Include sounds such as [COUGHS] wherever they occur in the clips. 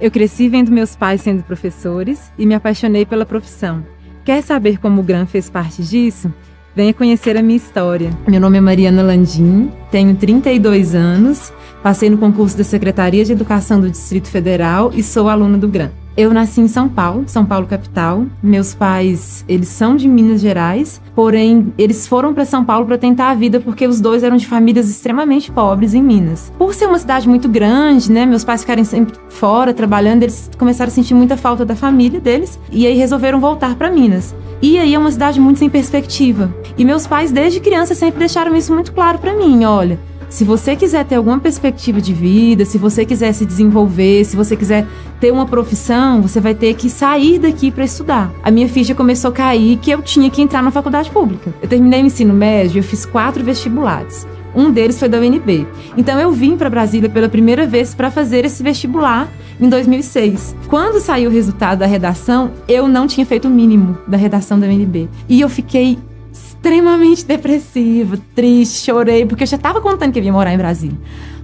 Eu cresci vendo meus pais sendo professores e me apaixonei pela profissão. Quer saber como o GRAM fez parte disso? Venha conhecer a minha história. Meu nome é Mariana Landim, tenho 32 anos, passei no concurso da Secretaria de Educação do Distrito Federal e sou aluna do GRAM. Eu nasci em São Paulo, São Paulo capital. Meus pais, eles são de Minas Gerais, porém eles foram para São Paulo para tentar a vida porque os dois eram de famílias extremamente pobres em Minas. Por ser uma cidade muito grande, né, meus pais ficarem sempre fora trabalhando, eles começaram a sentir muita falta da família deles e aí resolveram voltar para Minas. E aí é uma cidade muito sem perspectiva. E meus pais desde criança sempre deixaram isso muito claro para mim, olha, se você quiser ter alguma perspectiva de vida, se você quiser se desenvolver, se você quiser ter uma profissão, você vai ter que sair daqui para estudar. A minha ficha começou a cair que eu tinha que entrar na faculdade pública. Eu terminei o ensino médio, eu fiz quatro vestibulares. Um deles foi da UNB. Então eu vim para Brasília pela primeira vez para fazer esse vestibular em 2006. Quando saiu o resultado da redação, eu não tinha feito o mínimo da redação da UNB. E eu fiquei extremamente depressiva, triste, chorei, porque eu já tava contando que eu ia morar em Brasília.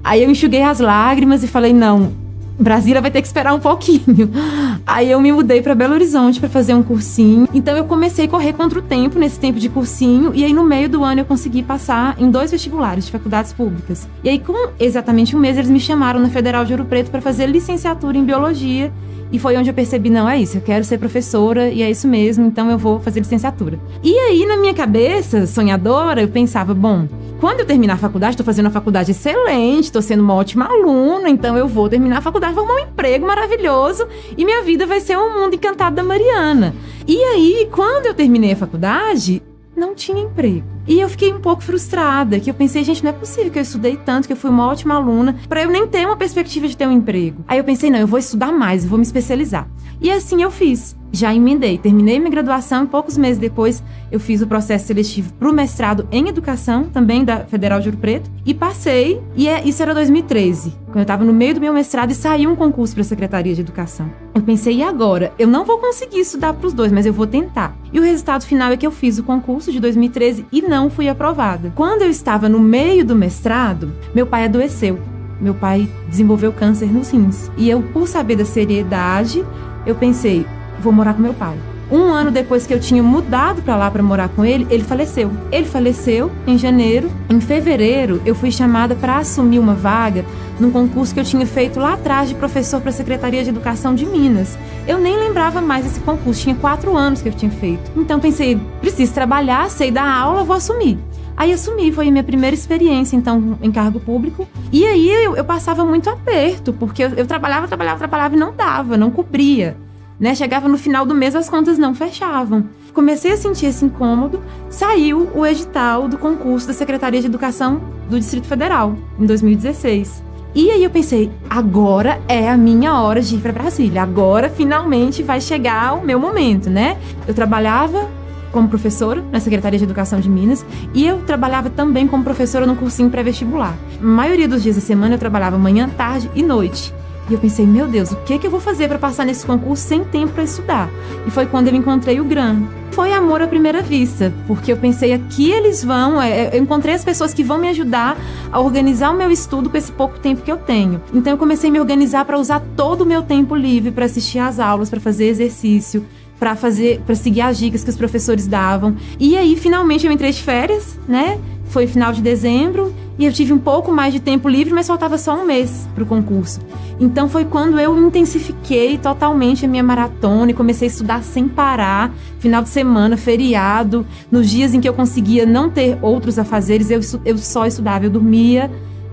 Aí eu enxuguei as lágrimas e falei: não, Brasília vai ter que esperar um pouquinho. [LAUGHS] Aí eu me mudei para Belo Horizonte para fazer um cursinho. Então eu comecei a correr contra o tempo nesse tempo de cursinho e aí no meio do ano eu consegui passar em dois vestibulares de faculdades públicas. E aí com exatamente um mês eles me chamaram na Federal de Ouro Preto para fazer licenciatura em biologia e foi onde eu percebi, não, é isso, eu quero ser professora e é isso mesmo, então eu vou fazer licenciatura. E aí, na minha cabeça, sonhadora, eu pensava, bom, quando eu terminar a faculdade, estou fazendo uma faculdade excelente, estou sendo uma ótima aluna, então eu vou terminar a faculdade, vou arrumar um emprego maravilhoso e minha vida vai ser um mundo encantado da Mariana. E aí, quando eu terminei a faculdade, não tinha emprego. E eu fiquei um pouco frustrada, que eu pensei, gente, não é possível que eu estudei tanto, que eu fui uma ótima aluna, para eu nem ter uma perspectiva de ter um emprego. Aí eu pensei, não, eu vou estudar mais, eu vou me especializar. E assim eu fiz. Já emendei, terminei minha graduação e poucos meses depois eu fiz o processo seletivo para o mestrado em educação, também da Federal de Ouro Preto, e passei, e é, isso era 2013, quando eu estava no meio do meu mestrado e saiu um concurso para a Secretaria de Educação. Eu pensei, e agora? Eu não vou conseguir estudar para os dois, mas eu vou tentar. E o resultado final é que eu fiz o concurso de 2013 e não não fui aprovada. Quando eu estava no meio do mestrado, meu pai adoeceu. Meu pai desenvolveu câncer nos rins. E eu, por saber da seriedade, eu pensei, vou morar com meu pai. Um ano depois que eu tinha mudado para lá para morar com ele, ele faleceu. Ele faleceu em janeiro. Em fevereiro, eu fui chamada para assumir uma vaga num concurso que eu tinha feito lá atrás de professor para a Secretaria de Educação de Minas. Eu nem lembrava mais esse concurso, tinha quatro anos que eu tinha feito. Então pensei, preciso trabalhar, sei dar aula, vou assumir. Aí assumi, foi minha primeira experiência, então, em cargo público. E aí eu, eu passava muito aperto, porque eu, eu trabalhava, trabalhava, trabalhava e não dava, não cobria né? Chegava no final do mês, as contas não fechavam. Comecei a sentir esse incômodo, saiu o edital do concurso da Secretaria de Educação do Distrito Federal, em 2016. E aí eu pensei, agora é a minha hora de ir para Brasília. Agora finalmente vai chegar o meu momento, né? Eu trabalhava como professora na Secretaria de Educação de Minas e eu trabalhava também como professora no cursinho pré-vestibular. A maioria dos dias da semana eu trabalhava manhã, tarde e noite. E eu pensei, meu Deus, o que, é que eu vou fazer para passar nesse concurso sem tempo para estudar? E foi quando eu encontrei o GRAM. Foi amor à primeira vista, porque eu pensei, aqui eles vão, é, é, eu encontrei as pessoas que vão me ajudar a organizar o meu estudo com esse pouco tempo que eu tenho. Então eu comecei a me organizar para usar todo o meu tempo livre para assistir às aulas, para fazer exercício, para fazer, para seguir as dicas que os professores davam. E aí finalmente eu entrei de férias, né? foi final de dezembro e eu tive um pouco mais de tempo livre, mas faltava só um mês para o concurso. Então foi quando eu intensifiquei totalmente a minha maratona e comecei a estudar sem parar, final de semana, feriado, nos dias em que eu conseguia não ter outros afazeres, eu, eu só estudava, eu dormia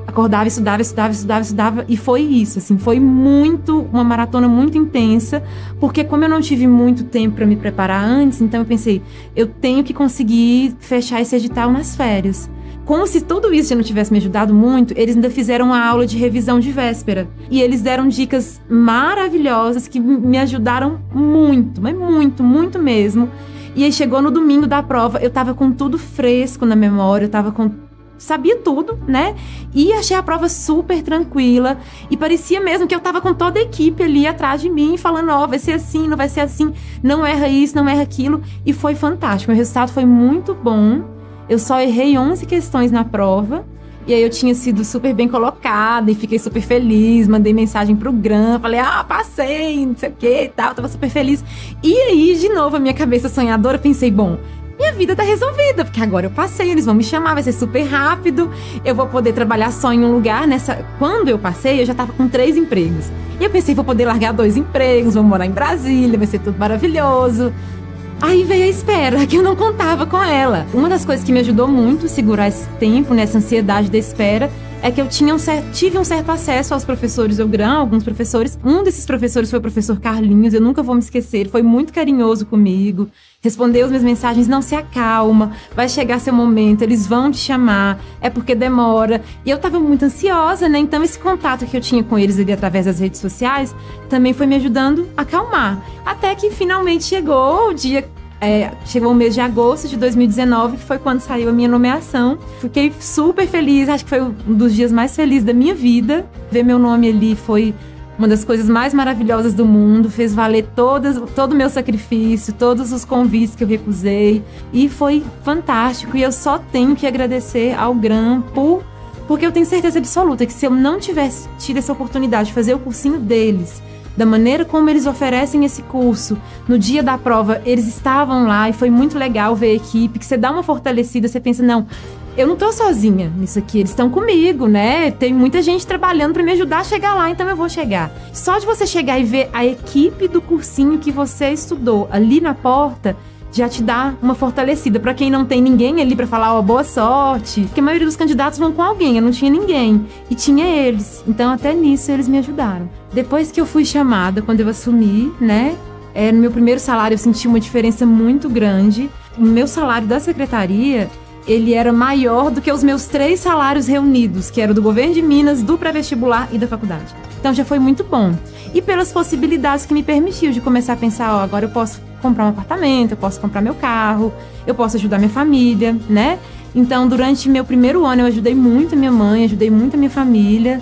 acordava, estudava, estudava, estudava, estudava e foi isso, assim, foi muito uma maratona muito intensa, porque como eu não tive muito tempo para me preparar antes, então eu pensei, eu tenho que conseguir fechar esse edital nas férias. Como se tudo isso já não tivesse me ajudado muito, eles ainda fizeram uma aula de revisão de véspera. E eles deram dicas maravilhosas que me ajudaram muito, mas muito, muito mesmo. E aí chegou no domingo da prova, eu tava com tudo fresco na memória, eu tava com sabia tudo, né? E achei a prova super tranquila. E parecia mesmo que eu tava com toda a equipe ali atrás de mim, falando: Ó, oh, vai ser assim, não vai ser assim, não erra isso, não erra aquilo. E foi fantástico. Meu resultado foi muito bom. Eu só errei 11 questões na prova. E aí eu tinha sido super bem colocada e fiquei super feliz, mandei mensagem pro Gran, falei, ah, passei, não sei o que e tal, tava super feliz. E aí, de novo, a minha cabeça sonhadora, pensei, bom, minha vida tá resolvida, porque agora eu passei, eles vão me chamar, vai ser super rápido, eu vou poder trabalhar só em um lugar. Nessa, quando eu passei, eu já tava com três empregos. E eu pensei, vou poder largar dois empregos, vou morar em Brasília, vai ser tudo maravilhoso. Aí veio a espera, que eu não contava com ela. Uma das coisas que me ajudou muito a segurar esse tempo, nessa ansiedade da espera, é que eu tinha um tive um certo acesso aos professores Grão, alguns professores. Um desses professores foi o professor Carlinhos, eu nunca vou me esquecer, ele foi muito carinhoso comigo, respondeu as minhas mensagens, não se acalma, vai chegar seu momento, eles vão te chamar, é porque demora. E eu estava muito ansiosa, né? Então esse contato que eu tinha com eles ali através das redes sociais também foi me ajudando a acalmar. Até que finalmente chegou o dia é, chegou o mês de agosto de 2019, que foi quando saiu a minha nomeação. Fiquei super feliz, acho que foi um dos dias mais felizes da minha vida. Ver meu nome ali foi uma das coisas mais maravilhosas do mundo, fez valer todas, todo o meu sacrifício, todos os convites que eu recusei. E foi fantástico. E eu só tenho que agradecer ao GRAM por. Porque eu tenho certeza absoluta que se eu não tivesse tido essa oportunidade de fazer o cursinho deles, da maneira como eles oferecem esse curso. No dia da prova, eles estavam lá e foi muito legal ver a equipe, que você dá uma fortalecida, você pensa, não, eu não tô sozinha nisso aqui, eles estão comigo, né? Tem muita gente trabalhando para me ajudar a chegar lá, então eu vou chegar. Só de você chegar e ver a equipe do cursinho que você estudou ali na porta, já te dá uma fortalecida. Para quem não tem ninguém ali para falar, ó, oh, boa sorte. Porque a maioria dos candidatos vão com alguém, eu não tinha ninguém. E tinha eles. Então, até nisso, eles me ajudaram. Depois que eu fui chamada, quando eu assumi, né? É, no meu primeiro salário, eu senti uma diferença muito grande. O meu salário da secretaria ele era maior do que os meus três salários reunidos, que era do governo de Minas, do pré-vestibular e da faculdade. Então já foi muito bom. E pelas possibilidades que me permitiu de começar a pensar, ó, agora eu posso comprar um apartamento, eu posso comprar meu carro, eu posso ajudar minha família, né? Então, durante meu primeiro ano, eu ajudei muito a minha mãe, ajudei muito a minha família.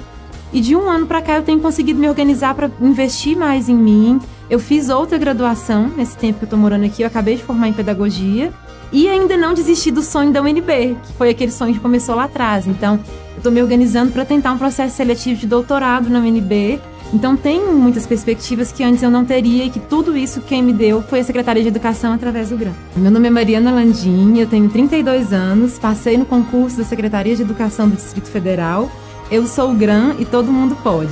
E de um ano para cá, eu tenho conseguido me organizar para investir mais em mim. Eu fiz outra graduação nesse tempo que eu estou morando aqui. Eu acabei de formar em pedagogia e ainda não desisti do sonho da UNB, que foi aquele sonho que começou lá atrás. Então, eu estou me organizando para tentar um processo seletivo de doutorado na UNB. Então, tenho muitas perspectivas que antes eu não teria e que tudo isso quem me deu foi a Secretaria de Educação através do GRAM. Meu nome é Mariana Landim, eu tenho 32 anos, passei no concurso da Secretaria de Educação do Distrito Federal. Eu sou o GRAM e todo mundo pode.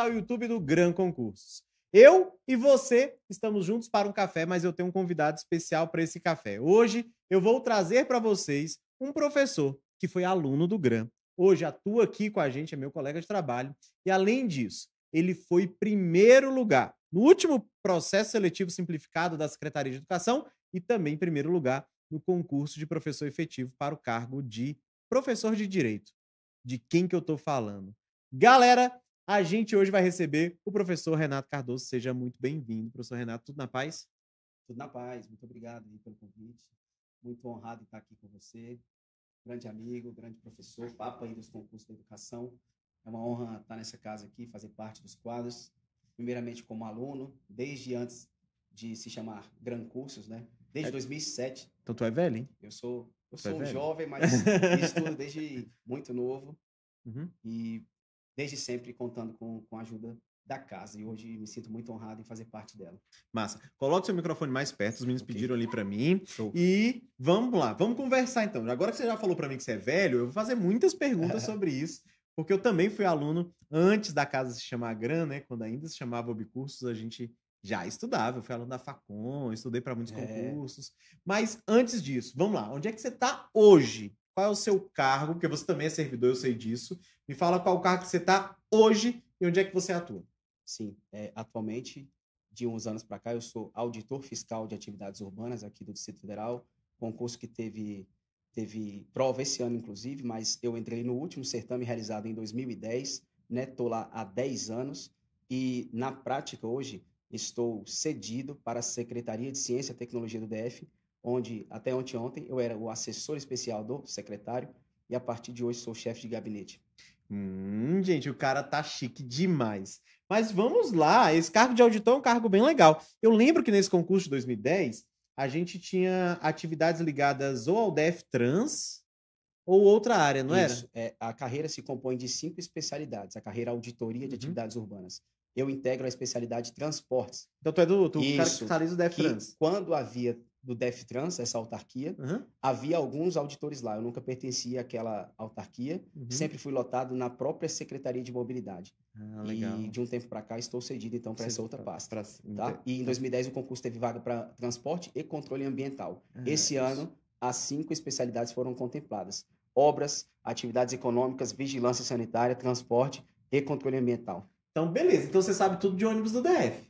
ao YouTube do Gran Concursos. Eu e você estamos juntos para um café, mas eu tenho um convidado especial para esse café. Hoje eu vou trazer para vocês um professor que foi aluno do Gran. Hoje atua aqui com a gente, é meu colega de trabalho. E além disso, ele foi primeiro lugar no último processo seletivo simplificado da Secretaria de Educação e também primeiro lugar no concurso de professor efetivo para o cargo de professor de direito. De quem que eu estou falando? Galera, a gente hoje vai receber o professor Renato Cardoso. Seja muito bem-vindo, professor Renato. Tudo na paz? Tudo na paz. Muito obrigado pelo convite. Muito honrado estar aqui com você. Grande amigo, grande professor, papa aí dos concursos da educação. É uma honra estar nessa casa aqui, fazer parte dos quadros. Primeiramente como aluno, desde antes de se chamar Gran Cursos, né? Desde é... 2007. Então tu é velho, hein? Eu sou, eu é sou é jovem, mas [LAUGHS] estudo desde muito novo. Uhum. E desde sempre contando com, com a ajuda da casa e hoje me sinto muito honrado em fazer parte dela. Massa. coloque seu microfone mais perto, os meninos okay. pediram ali para mim. Show. E vamos lá, vamos conversar então. Agora que você já falou para mim que você é velho, eu vou fazer muitas perguntas [LAUGHS] sobre isso, porque eu também fui aluno antes da casa se chamar Gran, né, quando ainda se chamava Obcursos, a gente já estudava, eu fui aluno da Facom, estudei para muitos é. concursos. Mas antes disso, vamos lá, onde é que você está hoje? qual é o seu cargo, porque você também é servidor, eu sei disso. Me fala qual cargo que você está hoje e onde é que você atua. Sim, é, atualmente, de uns anos para cá, eu sou auditor fiscal de atividades urbanas aqui do Distrito Federal, concurso que teve, teve prova esse ano, inclusive, mas eu entrei no último certame realizado em 2010, né? Estou lá há 10 anos e, na prática, hoje, estou cedido para a Secretaria de Ciência e Tecnologia do DF, onde até ontem eu era o assessor especial do secretário e a partir de hoje sou chefe de gabinete. Hum, gente, o cara tá chique demais. Mas vamos lá, esse cargo de auditor é um cargo bem legal. Eu lembro que nesse concurso de 2010, a gente tinha atividades ligadas ou ao DF Trans ou outra área, não Isso, era? É, a carreira se compõe de cinco especialidades. A carreira auditoria de uhum. atividades urbanas. Eu integro a especialidade transportes. Então tu é do tu Isso, é cara que do DF Trans. Quando havia do Def Trans essa autarquia, uhum. havia alguns auditores lá. Eu nunca pertencia àquela autarquia, uhum. sempre fui lotado na própria Secretaria de Mobilidade. Ah, e de um tempo para cá estou cedido então para essa outra pra, pasta. Pra... Tá? E em 2010 tá. o concurso teve vaga para transporte e controle ambiental. Ah, Esse isso. ano, as cinco especialidades foram contempladas: obras, atividades econômicas, vigilância sanitária, transporte e controle ambiental. Então, beleza. Então você sabe tudo de ônibus do DF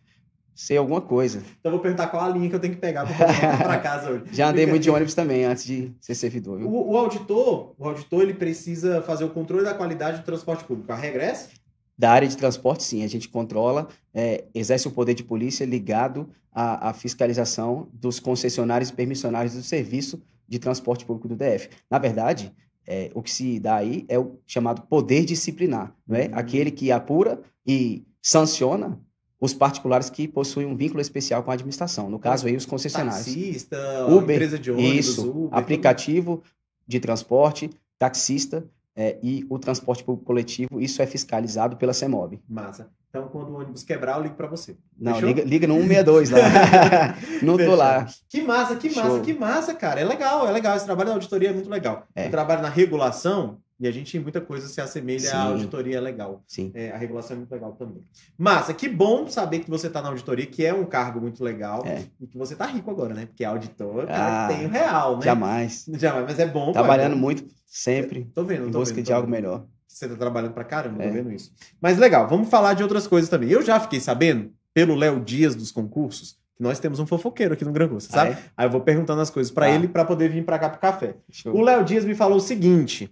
ser alguma coisa. Então vou perguntar qual a linha que eu tenho que pegar para casa hoje. [LAUGHS] Já andei muito de ônibus também antes de ser servidor. Viu? O, o auditor, o auditor ele precisa fazer o controle da qualidade do transporte público. A regressa? Da área de transporte, sim, a gente controla, é, exerce o poder de polícia ligado à, à fiscalização dos concessionários e permissionários do serviço de transporte público do DF. Na verdade, é, o que se dá aí é o chamado poder disciplinar, não é? Uhum. Aquele que apura e sanciona os particulares que possuem um vínculo especial com a administração, no caso aí os concessionários. Taxista, Uber, empresa de ônibus, isso, Uber, aplicativo tudo. de transporte, taxista é, e o transporte público coletivo, isso é fiscalizado pela CEMOB. Massa. Então, quando o ônibus quebrar, eu ligo para você. Não, liga, liga no 162 lá. [LAUGHS] Não Fechou. tô lá. Que massa, que massa, Show. que massa, cara. É legal, é legal. Esse trabalho da auditoria é muito legal. É. trabalho na regulação, e a gente, em muita coisa, se assemelha Sim. à auditoria legal. Sim. É, a regulação é muito legal também. Massa, que bom saber que você está na auditoria, que é um cargo muito legal. É. E que você está rico agora, né? Porque é auditor, cara, ah, tem o real, né? Jamais. [LAUGHS] Jamais, mas é bom. É trabalhando muito, sempre. Tô vendo, Em tô busca vendo, de algo vendo. melhor. Você está trabalhando para caramba, é. tô vendo isso. Mas legal, vamos falar de outras coisas também. Eu já fiquei sabendo, pelo Léo Dias dos concursos, nós temos um fofoqueiro aqui no Gran ah, sabe? Ah, é? Aí eu vou perguntando as coisas para ah. Tá. ele para poder vir para cá pro café. Show. O Léo Dias me falou o seguinte: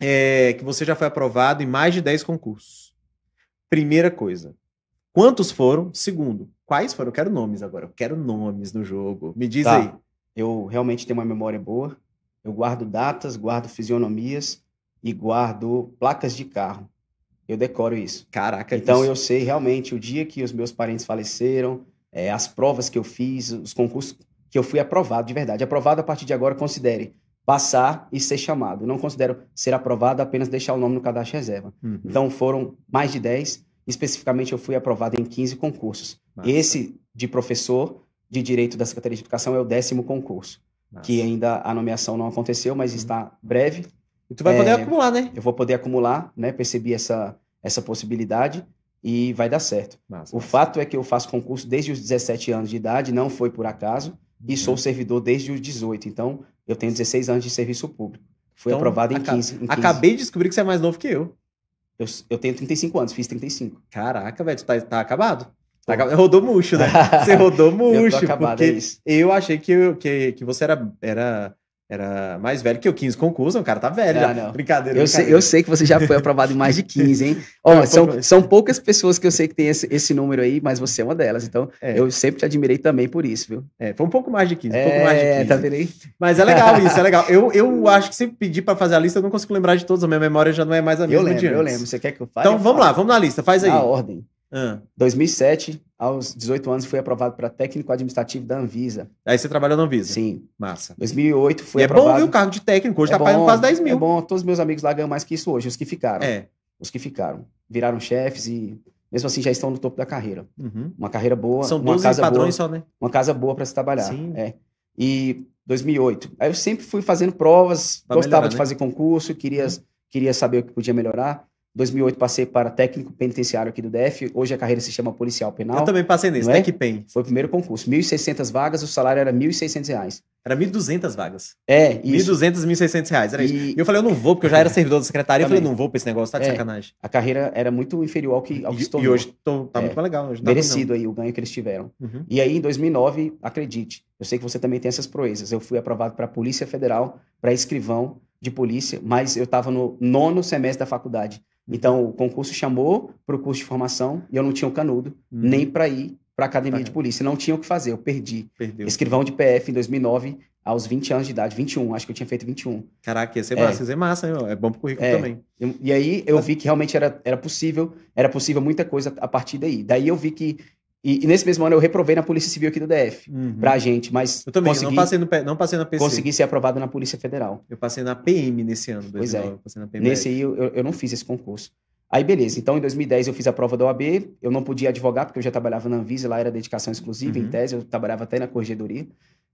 é, que você já foi aprovado em mais de 10 concursos. Primeira coisa. Quantos foram? Segundo, quais foram? Eu quero nomes agora. Eu quero nomes no jogo. Me diz tá. aí. Eu realmente tenho uma memória boa. Eu guardo datas, guardo fisionomias e guardo placas de carro. Eu decoro isso. Caraca, é Então isso. eu sei realmente o dia que os meus parentes faleceram, é, as provas que eu fiz, os concursos que eu fui aprovado de verdade. Aprovado a partir de agora, considere passar e ser chamado. Não considero ser aprovado apenas deixar o nome no cadastro reserva. Uhum. Então foram mais de 10, especificamente eu fui aprovado em 15 concursos. Nossa. Esse de professor de direito da Secretaria de Educação é o décimo concurso, Nossa. que ainda a nomeação não aconteceu, mas uhum. está breve. E tu vai é, poder acumular, né? Eu vou poder acumular, né? Percebi essa, essa possibilidade e vai dar certo. Nossa, o fato é que eu faço concurso desde os 17 anos de idade, não foi por acaso, e uhum. sou servidor desde os 18. Então, eu tenho 16 anos de serviço público. Fui então, aprovado em 15, em 15, Acabei de descobrir que você é mais novo que eu. Eu, eu tenho 35 anos, fiz 35. Caraca, velho, tu tá, tá acabado. Tá acabado. Rodou murcho, né? [LAUGHS] Você rodou murcho. eu tô acabado, é porque é eu achei que, que, que você era, era era mais velho que eu, 15 concursos, o cara tá velho. Ah, não, não. Brincadeira, brincadeira. Eu, Sei, eu sei que você já foi aprovado em mais de 15, hein? [LAUGHS] Ó, são, são poucas pessoas que eu sei que tem esse, esse número aí, mas você é uma delas. Então, é. eu sempre te admirei também por isso, viu? É, foi um pouco mais de 15, é, um pouco mais de 15. É, tá vendo aí? Mas é legal [LAUGHS] isso, é legal. Eu, eu acho que se pedir para fazer a lista, eu não consigo lembrar de todos, a minha memória já não é mais a mesma eu lembro, Eu lembro, você quer que eu faça Então, vamos lá, vamos na lista, faz aí. a ordem. Ah. 2007, aos 18 anos fui aprovado para técnico administrativo da Anvisa. Aí você trabalhou na Anvisa? Sim. Massa. 2008 foi aprovado. É bom, viu, o cargo de técnico? Hoje é tá pagando quase 10 mil. É bom, todos meus amigos lá ganham mais que isso hoje, os que ficaram. É. Os que ficaram. Viraram chefes e, mesmo assim, já estão no topo da carreira. Uhum. Uma carreira boa. São 12 casa padrões boa, só, né? Uma casa boa para se trabalhar. Sim. É. E 2008. Aí eu sempre fui fazendo provas, pra gostava melhorar, de né? fazer concurso, queria, uhum. queria saber o que podia melhorar. 2008 passei para técnico penitenciário aqui do DF. Hoje a carreira se chama policial penal. Eu também passei nesse, né? é? TecPen. Foi o primeiro concurso. 1.600 vagas, o salário era 1.600 reais. Era 1.200 vagas. É, isso. 1.200, 1.600 reais. Era e... isso. E eu falei, eu não vou, porque eu já era servidor da secretaria. Também. Eu falei, não vou pra esse negócio, tá de é. sacanagem. A carreira era muito inferior ao que, ao que e, E hoje tô, tá é. muito legal. Hoje Merecido aí o ganho que eles tiveram. Uhum. E aí, em 2009, acredite, eu sei que você também tem essas proezas. Eu fui aprovado para a Polícia Federal, para escrivão, de polícia, mas eu estava no nono semestre da faculdade. Então, o concurso chamou para o curso de formação e eu não tinha o um canudo uhum. nem para ir para a academia tá. de polícia. Não tinha o que fazer, eu perdi. Perdeu. Escrivão de PF em 2009, aos 20 anos de idade, 21, acho que eu tinha feito 21. Caraca, ia ser é. massa, ia ser massa, é bom o currículo é. também. E aí eu vi que realmente era, era possível, era possível muita coisa a partir daí. Daí eu vi que e, e, nesse mesmo ano eu reprovei na Polícia Civil aqui do DF, uhum. pra gente, mas. Eu também, consegui, não, passei no, não passei na PC. Consegui ser aprovado na Polícia Federal. Eu passei na PM nesse ano, 2009, Pois é. Nesse aí eu, eu não fiz esse concurso. Aí, beleza. Então, em 2010, eu fiz a prova da OAB. Eu não podia advogar, porque eu já trabalhava na Anvisa, lá era dedicação exclusiva, uhum. em tese. Eu trabalhava até na corregedoria.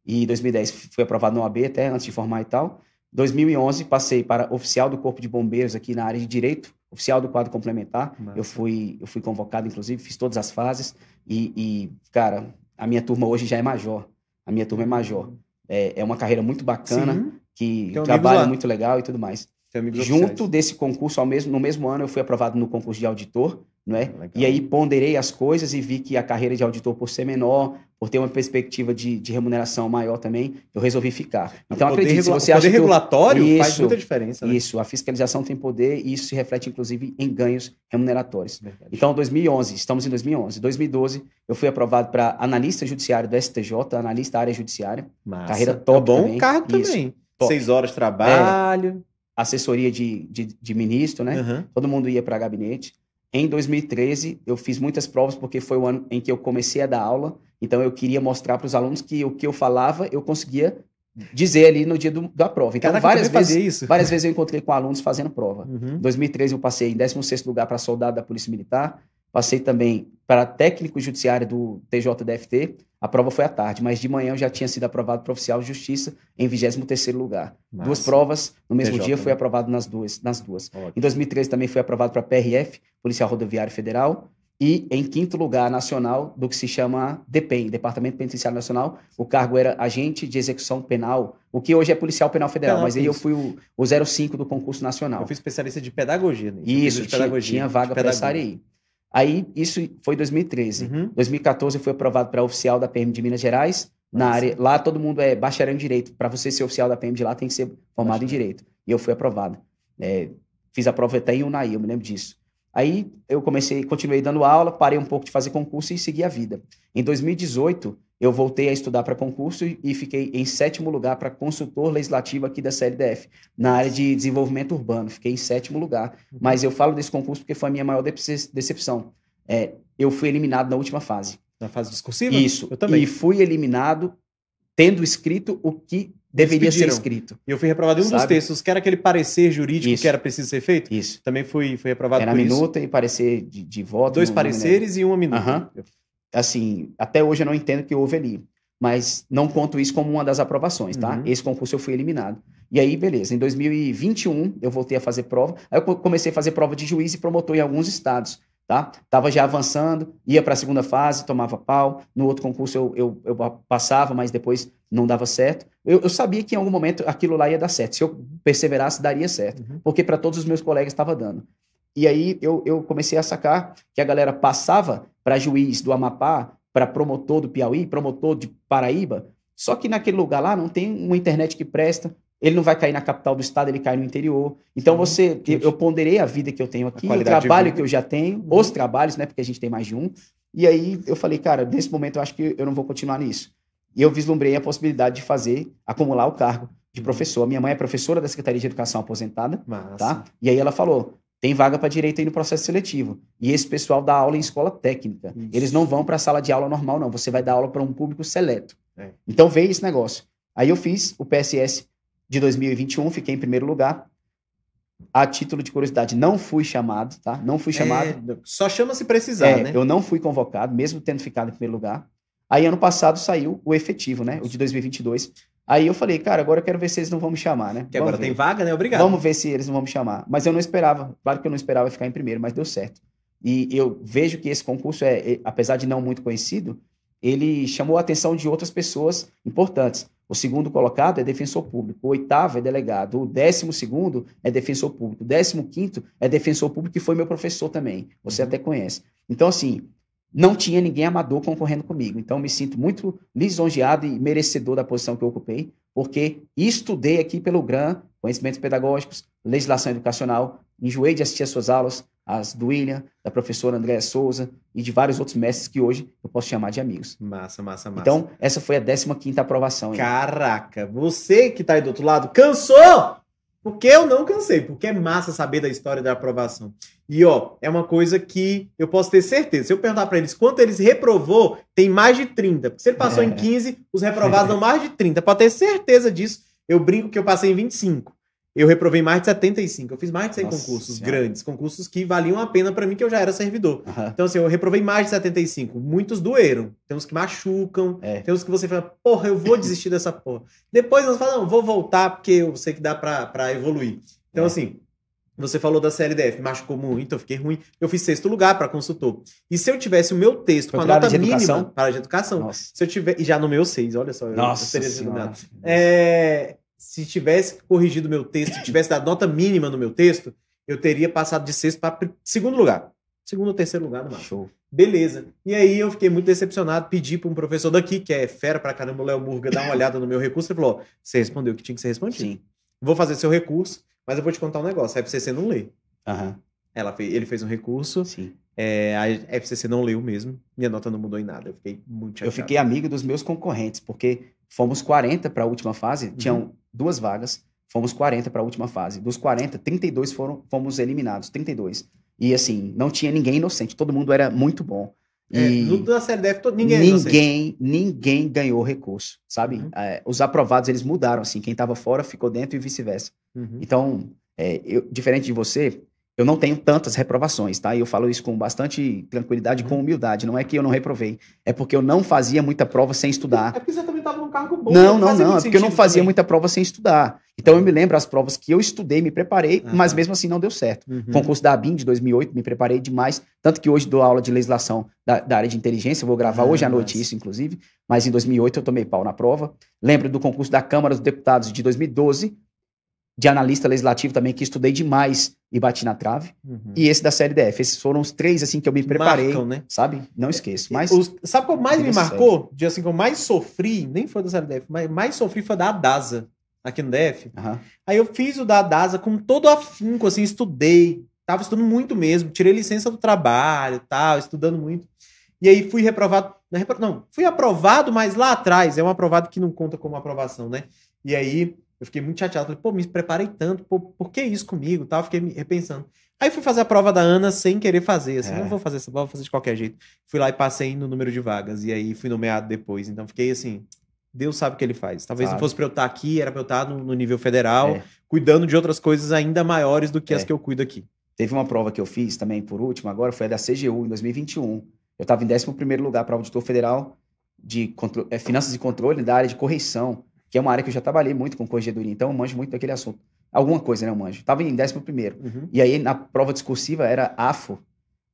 E em 2010, fui aprovado na OAB até, antes de formar e tal. 2011, passei para oficial do Corpo de Bombeiros aqui na área de Direito oficial do quadro complementar. Eu fui, eu fui convocado, inclusive, fiz todas as fases. E, e, cara, a minha turma hoje já é major. A minha turma é major. É, é uma carreira muito bacana, Sim. que trabalha muito legal e tudo mais. Junto desse concurso, ao mesmo, no mesmo ano, eu fui aprovado no concurso de auditor não é? Legal. E aí ponderei as coisas e vi que a carreira de auditor, por ser menor, por ter uma perspectiva de, de remuneração maior também, eu resolvi ficar. Então, acredito, se você o poder regulatório isso, faz muita diferença. Né? Isso, a fiscalização tem poder e isso se reflete, inclusive, em ganhos remuneratórios. Verdade. Então, 2011, estamos em 2011. 2012, eu fui aprovado para analista judiciário do STJ, analista área judiciária. Massa. Carreira é top é bom também. carro também. Isso, top. Seis horas de trabalho. É, assessoria de, de, de, ministro, né? Uhum. Todo mundo ia para gabinete. Em 2013, eu fiz muitas provas porque foi o ano em que eu comecei a dar aula. Então, eu queria mostrar para os alunos que o que eu falava, eu conseguia dizer ali no dia do, da prova. Então, Caraca, várias vezes, várias vezes eu encontrei com alunos fazendo prova. Em uhum. 2013, eu passei em 16º lugar para soldado da Polícia Militar. Passei também para técnico judiciário do TJDFT. A prova foi à tarde, mas de manhã eu já tinha sido aprovado para oficial de justiça em 23 lugar. Nossa. Duas provas, no mesmo TJ, dia né? fui aprovado nas duas. Nas duas. Em 2013 também fui aprovado para PRF, Policial Rodoviário Federal. E em quinto lugar nacional do que se chama DPEM, Departamento Penitenciário Nacional. O cargo era agente de execução penal, o que hoje é policial penal federal, ah, mas aí eu fui o, o 05 do concurso nacional. Eu fui especialista de pedagogia, né? Isso, de pedagogia, tinha vaga para essa área aí. Aí, isso foi 2013. Uhum. 2014 foi aprovado para oficial da PM de Minas Gerais. Na área, lá todo mundo é bacharel em direito. Para você ser oficial da PM de lá, tem que ser formado em direito. E eu fui aprovado. É, fiz a prova até em Unai, eu me lembro disso. Aí eu comecei, continuei dando aula, parei um pouco de fazer concurso e segui a vida. Em 2018, eu voltei a estudar para concurso e fiquei em sétimo lugar para consultor legislativo aqui da CLDF, na área de desenvolvimento urbano. Fiquei em sétimo lugar. Uhum. Mas eu falo desse concurso porque foi a minha maior decepção. É, eu fui eliminado na última fase. Na fase discursiva? Isso. Eu também. E fui eliminado tendo escrito o que deveria ser escrito. E eu fui reprovado em um Sabe? dos textos, que era aquele parecer jurídico isso. que era preciso ser feito. Isso. Também fui, fui reprovado era por minuta isso. minuta e parecer de, de voto. Dois pareceres e uma minuta. Uhum assim, até hoje eu não entendo que houve ali. Mas não conto isso como uma das aprovações, tá? Uhum. Esse concurso eu fui eliminado. E aí, beleza, em 2021 eu voltei a fazer prova. Aí eu comecei a fazer prova de juiz e promotor em alguns estados, tá? Tava já avançando, ia para a segunda fase, tomava pau. No outro concurso eu, eu, eu passava, mas depois não dava certo. Eu, eu, sabia que em algum momento aquilo lá ia dar certo. Se eu perseverasse, daria certo. Uhum. Porque para todos os meus colegas estava dando. E aí eu, eu comecei a sacar que a galera passava para juiz do Amapá, para promotor do Piauí, promotor de Paraíba, só que naquele lugar lá não tem uma internet que presta, ele não vai cair na capital do estado, ele cai no interior. Então Sim, você, eu, eu ponderei a vida que eu tenho aqui, o trabalho que eu já tenho, uhum. os trabalhos, né? Porque a gente tem mais de um. E aí eu falei, cara, nesse momento eu acho que eu não vou continuar nisso. E eu vislumbrei a possibilidade de fazer, acumular o cargo de professor. Minha mãe é professora da Secretaria de Educação aposentada, tá? Massa. tá? E aí ela falou, tem vaga para direito aí no processo seletivo. E esse pessoal dá aula em escola técnica. Isso. Eles não vão para a sala de aula normal, não. Você vai dar aula para um público seleto. É. Então veio esse negócio. Aí eu fiz o PSS de 2021, fiquei em primeiro lugar. A título de curiosidade, não fui chamado, tá? Não fui é, chamado. É, só chama se precisar, é, né? Eu não fui convocado, mesmo tendo ficado em primeiro lugar. Aí ano passado saiu o efetivo, né? O de 2022. Aí eu falei, cara, agora eu quero ver se eles não vão me chamar, né? Que agora ver. tem vaga, né? Obrigado. Vamos ver se eles não vão me chamar. Mas eu não esperava, claro que eu não esperava ficar em primeiro, mas deu certo. E eu vejo que esse concurso é, apesar de não muito conhecido, ele chamou a atenção de outras pessoas importantes. O segundo colocado é defensor público, o oitavo é delegado, o décimo segundo é defensor público, o décimo quinto é defensor público, que foi meu professor também, você uhum. até conhece. Então, assim, não tinha ninguém amador concorrendo comigo. Então, me sinto muito lisonjeado e merecedor da posição que eu ocupei, porque estudei aqui pelo GRAM, conhecimentos pedagógicos, legislação educacional, enjoei de assistir as suas aulas, as do William, da professora Andréa Souza e de vários outros mestres que hoje eu posso chamar de amigos. Massa, massa, massa. Então, essa foi a 15 aprovação. Hein? Caraca, você que está aí do outro lado, cansou? Porque eu não cansei, porque é massa saber da história da aprovação. E ó, é uma coisa que eu posso ter certeza. Se eu perguntar para eles quanto eles reprovou, tem mais de 30. Porque se ele passou é. em 15, os reprovados dão mais de 30. Pode ter certeza disso. Eu brinco que eu passei em 25. Eu reprovei mais de 75. Eu fiz mais de 100 Nossa, concursos senhora. grandes, concursos que valiam a pena para mim, que eu já era servidor. Uhum. Então, assim, eu reprovei mais de 75. Muitos doeram. Tem uns que machucam, é. tem uns que você fala, porra, eu vou desistir dessa porra. Depois nós falamos, não, vou voltar, porque eu sei que dá para evoluir. Então, é. assim, você falou da CLDF, machucou muito, eu fiquei ruim. Eu fiz sexto lugar para consultor. E se eu tivesse o meu texto Foi com a nota mínima educação? para de educação, Nossa. se eu tiver e já no meu seis, olha só, Nossa eu teria sido é, se tivesse corrigido meu texto, tivesse dado nota mínima no meu texto, eu teria passado de sexto para segundo lugar. Segundo ou terceiro lugar no máximo. Show. Beleza. E aí eu fiquei muito decepcionado, pedi para um professor daqui, que é fera pra caramba, o Léo Murga, dar uma olhada no meu recurso. Ele falou: você respondeu o que tinha que ser respondido. Sim. Vou fazer seu recurso. Mas eu vou te contar um negócio, a FCC não lê. Uhum. Ela fez, ele fez um recurso, Sim. É, a FCC não leu mesmo, minha nota não mudou em nada, eu fiquei muito chateado. Eu fiquei amigo dos meus concorrentes, porque fomos 40 para a última fase, uhum. tinham duas vagas, fomos 40 para a última fase. Dos 40, 32 foram, fomos eliminados, 32. E assim, não tinha ninguém inocente, todo mundo era muito bom. É, no, na série ninguém é ninguém, ninguém ganhou recurso, sabe? Uhum. É, os aprovados eles mudaram assim, quem estava fora ficou dentro e vice-versa. Uhum. Então, é, eu, diferente de você, eu não tenho tantas reprovações, tá? E eu falo isso com bastante tranquilidade, com uhum. humildade. Não é que eu não reprovei, é porque eu não fazia muita prova sem estudar. É porque você também estava num cargo bom. Não, não, não. não é porque eu não fazia também. muita prova sem estudar. Então eu me lembro as provas que eu estudei, me preparei, uhum. mas mesmo assim não deu certo. Uhum. Concurso da ABIN de 2008, me preparei demais. Tanto que hoje dou aula de legislação da, da área de inteligência, vou gravar uhum, hoje à noite isso, inclusive. Mas em 2008 eu tomei pau na prova. Lembro do concurso da Câmara dos Deputados de 2012, de analista legislativo também, que estudei demais e bati na trave. Uhum. E esse da série DF Esses foram os três, assim, que eu me preparei. Marcam, né? Sabe? Não esqueço. Mas... Os, sabe qual mais me marcou? De assim, que eu mais sofri, nem foi da série DF mas mais sofri foi da Adasa, aqui no DF. Uhum. Aí eu fiz o da Adasa com todo afinco, assim, estudei. Tava estudando muito mesmo. Tirei licença do trabalho tal, estudando muito. E aí fui reprovado. Não, é fui aprovado, mas lá atrás. É um aprovado que não conta como aprovação, né? E aí eu fiquei muito chateado. Falei, pô, me preparei tanto, pô, por que isso comigo? Tal, fiquei repensando. Aí fui fazer a prova da Ana sem querer fazer. Assim, é. não vou fazer essa prova, vou fazer de qualquer jeito. Fui lá e passei no número de vagas. E aí fui nomeado depois. Então fiquei assim. Deus sabe o que ele faz. Talvez sabe. não fosse pra eu estar tá aqui, era pra eu estar tá no, no nível federal, é. cuidando de outras coisas ainda maiores do que é. as que eu cuido aqui. Teve uma prova que eu fiz também, por último, agora foi a da CGU, em 2021. Eu estava em 11 lugar para auditor federal de é, finanças e controle da área de correição que é uma área que eu já trabalhei muito com corregedoria, então eu manjo muito daquele assunto. Alguma coisa, né, eu manjo. Estava em 11 primeiro. Uhum. E aí, na prova discursiva, era AFO,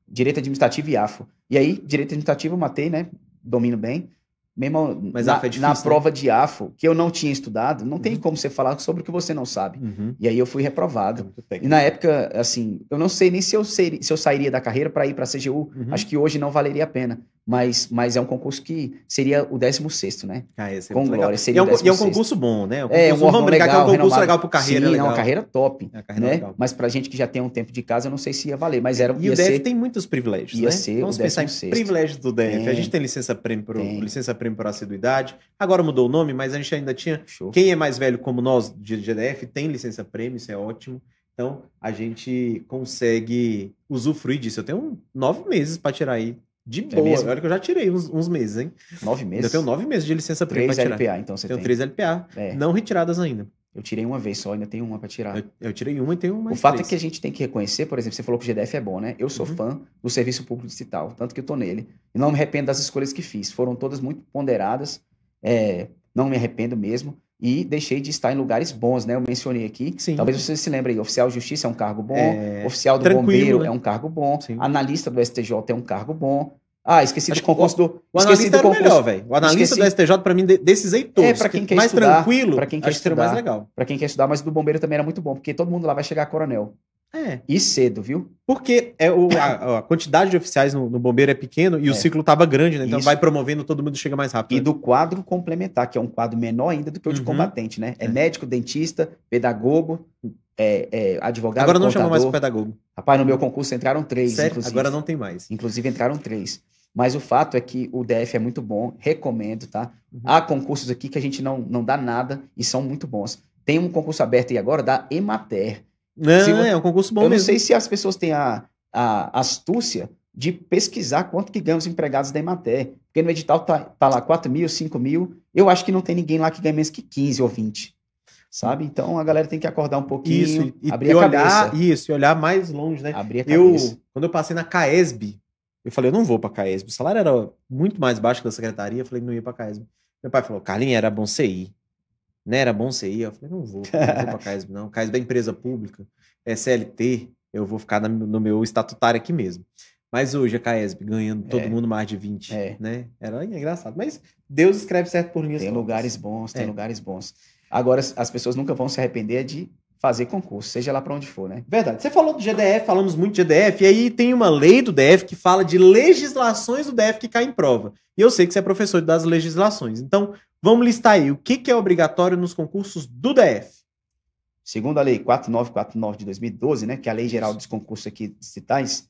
Direito Administrativo e AFO. E aí, Direito Administrativo eu matei, né, domino bem. Mesmo Mas na, AFO é difícil, na né? prova de AFO, que eu não tinha estudado, não tem uhum. como você falar sobre o que você não sabe. Uhum. E aí eu fui reprovado. É e na época, assim, eu não sei nem se eu, se eu sairia da carreira para ir para a CGU. Uhum. Acho que hoje não valeria a pena mas, mas é um concurso que seria o 16, né? Ah, esse é Com glória, seria e, é um, o e é um concurso bom, né? Um concurso, é, um é, vamos brincar legal, que é um concurso renovado. legal para carreira. Sim, legal. é uma carreira top. É uma carreira né? legal. Mas para gente que já tem um tempo de casa, eu não sei se ia valer, mas era E o DF ser, tem muitos privilégios, ia né? Ser vamos o pensar em em privilégios do DF. Tem, a gente tem licença prêmio por, licença prêmio por assiduidade. Agora mudou o nome, mas a gente ainda tinha. Show. Quem é mais velho como nós de GDF tem licença prêmio, isso é ótimo. Então a gente consegue usufruir disso. Eu tenho nove meses para tirar aí de é boa. É Olha que eu já tirei uns, uns meses, hein? Nove meses? Eu tenho nove meses de licença pra tirar. LPA, então você tenho tem. três LPA, é. não retiradas ainda. Eu tirei uma vez só, ainda tenho uma para tirar. Eu, eu, tirei uma e tenho uma. O fato é três. é que a gente tem que reconhecer, por exemplo, você falou que o GDF é bom, né? Eu sou uhum. fã do serviço público digital, tanto que eu tô nele. E não me arrependo das escolhas que fiz. Foram todas muito ponderadas. É, não me arrependo mesmo e deixei de estar em lugares bons, né? Eu mencionei aqui. Sim. Talvez você se lembre aí, oficial de justiça é um cargo bom, é... oficial do Tranquilo, bombeiro né? é um cargo bom, Sim. analista do STJ é um cargo bom. Ah, esqueci Acho do concurso do. O esqueci do concurso. melhor, velho. O analista esqueci... do STJ, para mim, desses aí todos. É, pra quem quer quer mais estudar, tranquilo. Para quem quer estudar, mais legal. Pra quem quer estudar, mas do bombeiro também era muito bom, porque todo mundo lá vai chegar a coronel. É. E cedo, viu? Porque é o, a, a quantidade de oficiais no, no bombeiro é pequeno e é. o ciclo estava grande, né? Então Isso. vai promovendo, todo mundo chega mais rápido. E né? do quadro complementar, que é um quadro menor ainda do que o de uhum. combatente, né? É, é, médico, dentista, pedagogo, é, é advogado. Agora não contador. chamou mais o pedagogo. Rapaz, no meu concurso entraram três, Sério? Inclusive. Agora não tem mais. Inclusive entraram três. Mas o fato é que o DF é muito bom, recomendo, tá? Uhum. Há concursos aqui que a gente não, não dá nada e são muito bons. Tem um concurso aberto aí agora da Emater. Não, se, é um concurso bom eu mesmo. Eu não sei se as pessoas têm a, a astúcia de pesquisar quanto que ganham os empregados da Emater. Porque no edital tá, tá lá 4 mil, 5 mil. Eu acho que não tem ninguém lá que ganha menos que 15 ou 20. Sabe? Então a galera tem que acordar um pouquinho, isso, e, abrir e a olhar, cabeça. Isso, e olhar mais longe, né? Abrir a cabeça. Eu, quando eu passei na CAESB, eu falei, eu não vou pra CAESB. O salário era muito mais baixo que da secretaria, eu falei, não ia pra CAESB. Meu pai falou, Carlinhos, era bom você ir né? Era bom você ir. Eu falei, não vou, não vou pra CAISB, não. CAISB é empresa pública, é CLT, eu vou ficar no meu estatutário aqui mesmo. Mas hoje a Caesb ganhando todo é. mundo mais de 20, é. né? Era engraçado. Mas Deus escreve certo por linhas Tem lugares assim. bons, tem é. lugares bons. Agora, as pessoas nunca vão se arrepender de fazer concurso, seja lá para onde for, né? Verdade. Você falou do GDF, falamos muito de GDF, e aí tem uma lei do DF que fala de legislações do DF que cai em prova. E eu sei que você é professor das legislações. Então, vamos listar aí o que, que é obrigatório nos concursos do DF. Segundo a Lei 4949 de 2012, né, que é a Lei Geral dos Concursos aqui citais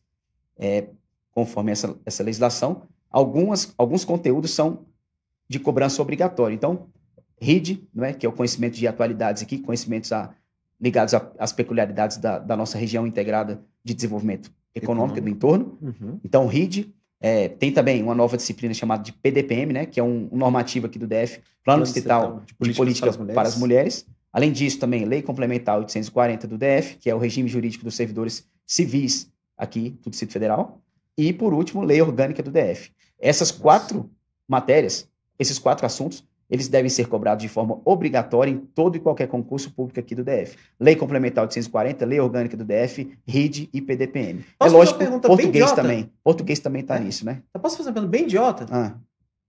é, conforme essa, essa legislação, algumas, alguns conteúdos são de cobrança obrigatória. Então, RID, né, que é o conhecimento de atualidades aqui, conhecimentos a ligados às peculiaridades da, da, nossa região integrada de desenvolvimento econômico, econômico. do entorno. Uhum. Então, o RID é, tem também uma nova disciplina chamada de PDPM, né, que é um, um normativo aqui do DF, Plano Distrital de políticas de política para, as para, as Mulheres. Além disso, também Lei Complementar 840 do DF, que é o regime jurídico dos servidores civis aqui do Distrito Federal. E, por último, Lei Orgânica do DF. Essas nossa. quatro matérias, esses quatro assuntos, eles devem ser cobrados de forma obrigatória em todo e qualquer concurso público aqui do DF. Lei Complementar 840, Lei Orgânica do DF, RID e PDPM. Posso é lógico, português também. Português também está é. nisso, né? Eu posso fazer uma pergunta bem idiota? Ah.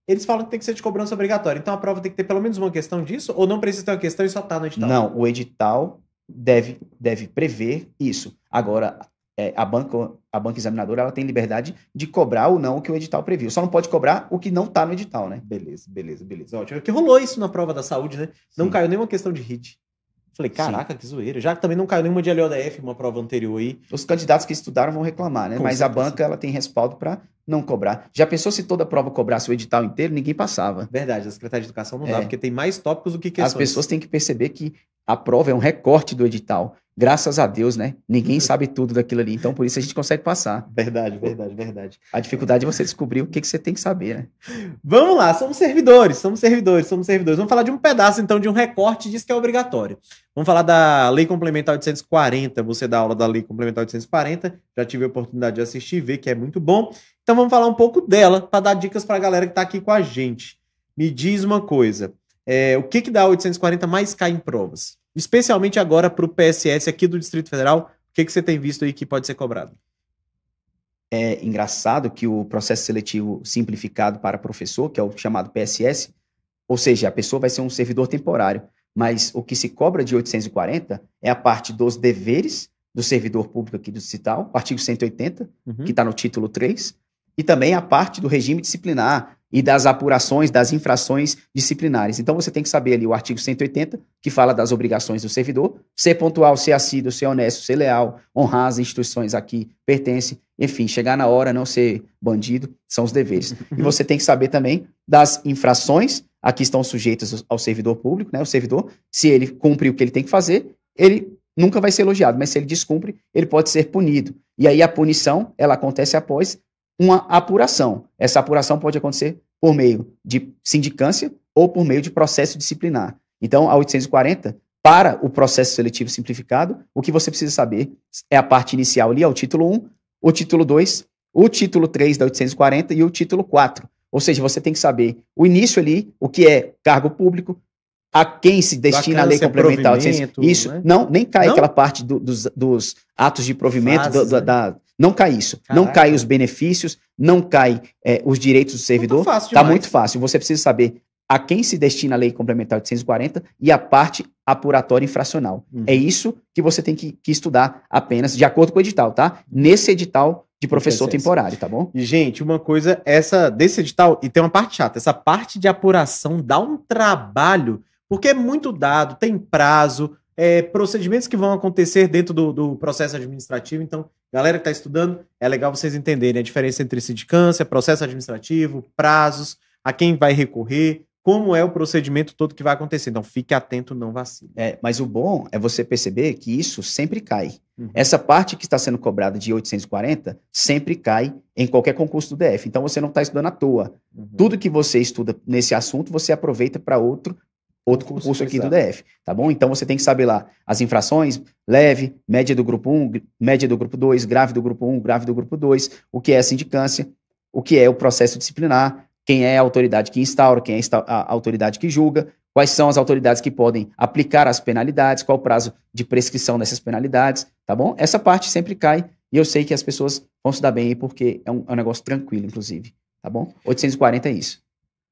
Eles falam que tem que ser de cobrança obrigatória. Então a prova tem que ter pelo menos uma questão disso? Ou não precisa ter uma questão e só está no edital? Não, o edital deve, deve prever isso. Agora, é, a banca a banca examinadora ela tem liberdade de cobrar ou não o que o edital previu. Só não pode cobrar o que não está no edital, né? Beleza, beleza, beleza. Ótimo. É que rolou isso na prova da saúde, né? Não Sim. caiu nenhuma questão de hit. Falei, caraca, Sim. que zoeira. Já que também não caiu nenhuma de LODF, uma prova anterior aí. Os candidatos que estudaram vão reclamar, né? Com Mas certeza. a banca ela tem respaldo para não cobrar. Já pensou se toda prova cobrasse o edital inteiro, ninguém passava. Verdade, a Secretaria de Educação não é. dá, porque tem mais tópicos do que questões. As pessoas têm que perceber que a prova é um recorte do edital. Graças a Deus, né? Ninguém [LAUGHS] sabe tudo daquilo ali. Então, por isso a gente consegue passar. Verdade, verdade, verdade. A dificuldade é você descobrir o que, que você tem que saber, né? Vamos lá, somos servidores, somos servidores, somos servidores. Vamos falar de um pedaço, então, de um recorte disso que é obrigatório. Vamos falar da Lei Complementar 840. Você dá aula da Lei Complementar 840. Já tive a oportunidade de assistir e ver que é muito bom. Então, vamos falar um pouco dela para dar dicas para a galera que está aqui com a gente. Me diz uma coisa. É, o que, que dá 840 mais cai em provas? especialmente agora para o PSS aqui do Distrito Federal? O que, que você tem visto aí que pode ser cobrado? É engraçado que o processo seletivo simplificado para professor, que é o chamado PSS, ou seja, a pessoa vai ser um servidor temporário, mas o que se cobra de 840 é a parte dos deveres do servidor público aqui do o artigo 180, uhum. que está no título 3, e também a parte do regime disciplinar, e das apurações das infrações disciplinares. Então você tem que saber ali o artigo 180, que fala das obrigações do servidor, ser pontual, ser assíduo, ser honesto, ser leal, honrar as instituições a que pertence, enfim, chegar na hora, não ser bandido, são os deveres. [LAUGHS] E você tem que saber também das infrações a que estão sujeitas ao servidor público, né? O servidor, se ele cumpre o que ele tem que fazer, ele nunca vai ser elogiado, mas se ele descumpre, ele pode ser punido. E aí a punição, ela acontece após uma apuração. Essa apuração pode acontecer por meio de sindicância ou por meio de processo disciplinar. Então, a 840, para o processo seletivo simplificado, o que você precisa saber é a parte inicial ali, é o título 1, o título 2, o título 3 da 840 e o título 4. Ou seja, você tem que saber o início ali, o que é cargo público, a quem se destina a lei complementar Isso, né? não, nem cai não? aquela parte do, dos, dos, atos de provimento, do, né? da, não cai isso. Caraca. Não cai os benefícios, não cai é, os direitos do servidor. Está muito, tá muito fácil. Você precisa saber a quem se destina a lei complementar 840 e a parte apuratória infracional. Uhum. É isso que você tem que, que, estudar apenas, de acordo com o edital, tá? Nesse edital de professor temporário, tá bom? gente, uma coisa, essa desse edital, e tem uma parte chata, essa parte de apuração dá um trabalho porque é muito dado, tem prazo, é, procedimentos que vão acontecer dentro do, do processo administrativo. Então, galera que está estudando, é legal vocês entenderem a diferença entre sindicância, processo administrativo, prazos, a quem vai recorrer, como é o procedimento todo que vai acontecer. Então, fique atento, não vacile. É, mas o bom é você perceber que isso sempre cai. Uhum. Essa parte que está sendo cobrada de 840 sempre cai em qualquer concurso do DF. Então, você não está estudando à toa. Uhum. Tudo que você estuda nesse assunto, você aproveita para outro outro concurso, aqui do DF, tá bom? Então você tem que saber lá as infrações, leve, média do grupo 1, média do grupo 2, grave do grupo 1, grave do grupo 2, o que é a sindicância, o que é o processo disciplinar, quem é a autoridade que instaura, quem é a autoridade que julga, quais são as autoridades que podem aplicar as penalidades, qual o prazo de prescrição dessas penalidades, tá bom? Essa parte sempre cai e eu sei que as pessoas vão se dar bem aí porque é um, é um negócio tranquilo, inclusive, tá bom? 840 é isso.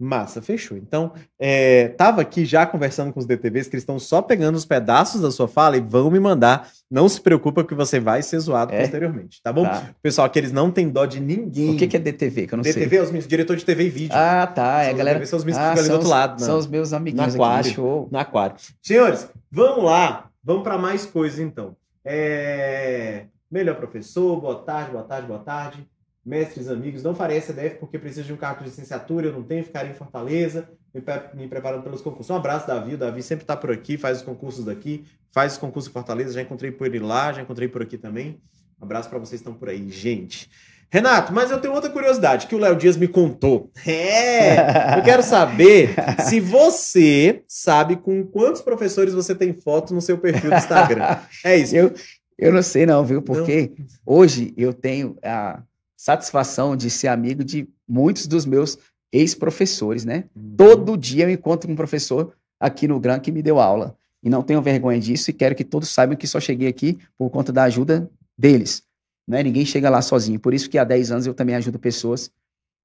Massa, fechou. Então, é, tava aqui já conversando com os DTVs que eles estão só pegando os pedaços da sua fala e vão me mandar. Não se preocupa que você vai ser zoado é? posteriormente, tá bom? Tá. Pessoal, que eles não têm dó de ninguém. O que, que é DTV? Que eu não DTV sei. DTV é os meus diretor de TV e vídeo. Ah, tá. É, são é, galera. DTV, ah, né? são os meus ah, que ficam ali do outro lado. Né? os meus amiguinhos na aquário, aqui. Show. No aquário. Senhores, vamos lá. Vamos para mais coisas então. É... Melhor professor, boa tarde, boa tarde, boa tarde mestres amigos, não farei SDF porque preciso de um cargo de licenciatura, eu não tenho, ficaria em Fortaleza, me, me preparando pelos concursos. Um abraço, Davi, o Davi sempre está por aqui, faz os concursos daqui, faz os concursos em Fortaleza, já encontrei por ele lá, já encontrei por aqui também. Um abraço para vocês que estão por aí, gente. Renato, mas eu tenho outra curiosidade que o Léo Dias me contou. É, [LAUGHS] eu quero saber se você sabe com quantos professores você tem foto no seu perfil do Instagram. [LAUGHS] É isso. Eu, eu não sei não, viu? Porque não. hoje eu tenho a, ah satisfação de ser amigo de muitos dos meus ex-professores, né? Uhum. Todo dia eu encontro um professor aqui no GRAM que me deu aula. E não tenho vergonha disso e quero que todos saibam que só cheguei aqui por conta da ajuda deles. Né? Ninguém chega lá sozinho. Por isso que há 10 anos eu também ajudo pessoas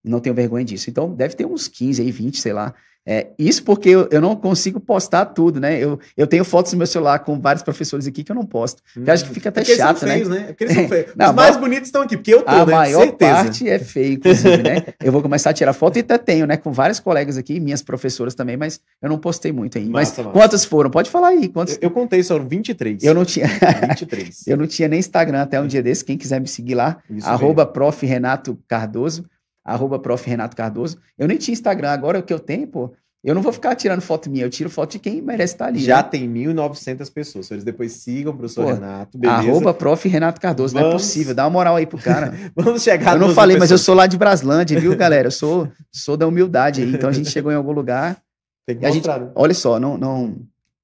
não tenho vergonha disso. Então, deve ter uns 15 aí, 20, sei lá. É, isso porque eu, eu, não consigo postar tudo, né? Eu, eu tenho fotos no meu celular com vários professores aqui que eu não posto. Hum, eu acho que hum. fica até porque é chato, eles são né? feios, né? né? Porque eles são [LAUGHS] feios. Não, Os mais bonitos estão aqui, porque eu tô, A né? maior Certeza. parte é feio, inclusive, né? Eu vou começar a tirar foto e até tenho, né? Com vários colegas aqui, minhas professoras também, mas eu não postei muito ainda. Mas massa. quantas foram? Pode falar aí. Quantos... Eu, eu contei, só 23. Eu não tinha... 23. [LAUGHS] [LAUGHS] eu não tinha nem Instagram até um dia desse. Quem quiser me seguir lá, arroba prof. Renato Cardoso arroba prof. Renato Cardoso. Eu nem tinha Instagram, agora o que eu tenho, pô, eu não vou ficar tirando foto minha, eu tiro foto de quem merece estar tá ali. Já né? tem 1.900 pessoas. Eles depois sigam o professor Pô, Renato, beleza? Arroba prof. Renato Cardoso, Vamos... não é possível. Dá uma moral aí pro cara. [LAUGHS] Vamos chegar Eu não falei, mas pessoas. eu sou lá de Braslândia, viu, galera? Eu sou, sou da humildade aí. Então a gente chegou em algum lugar. Tem que mostrar, gente... Né? Olha só, não, não,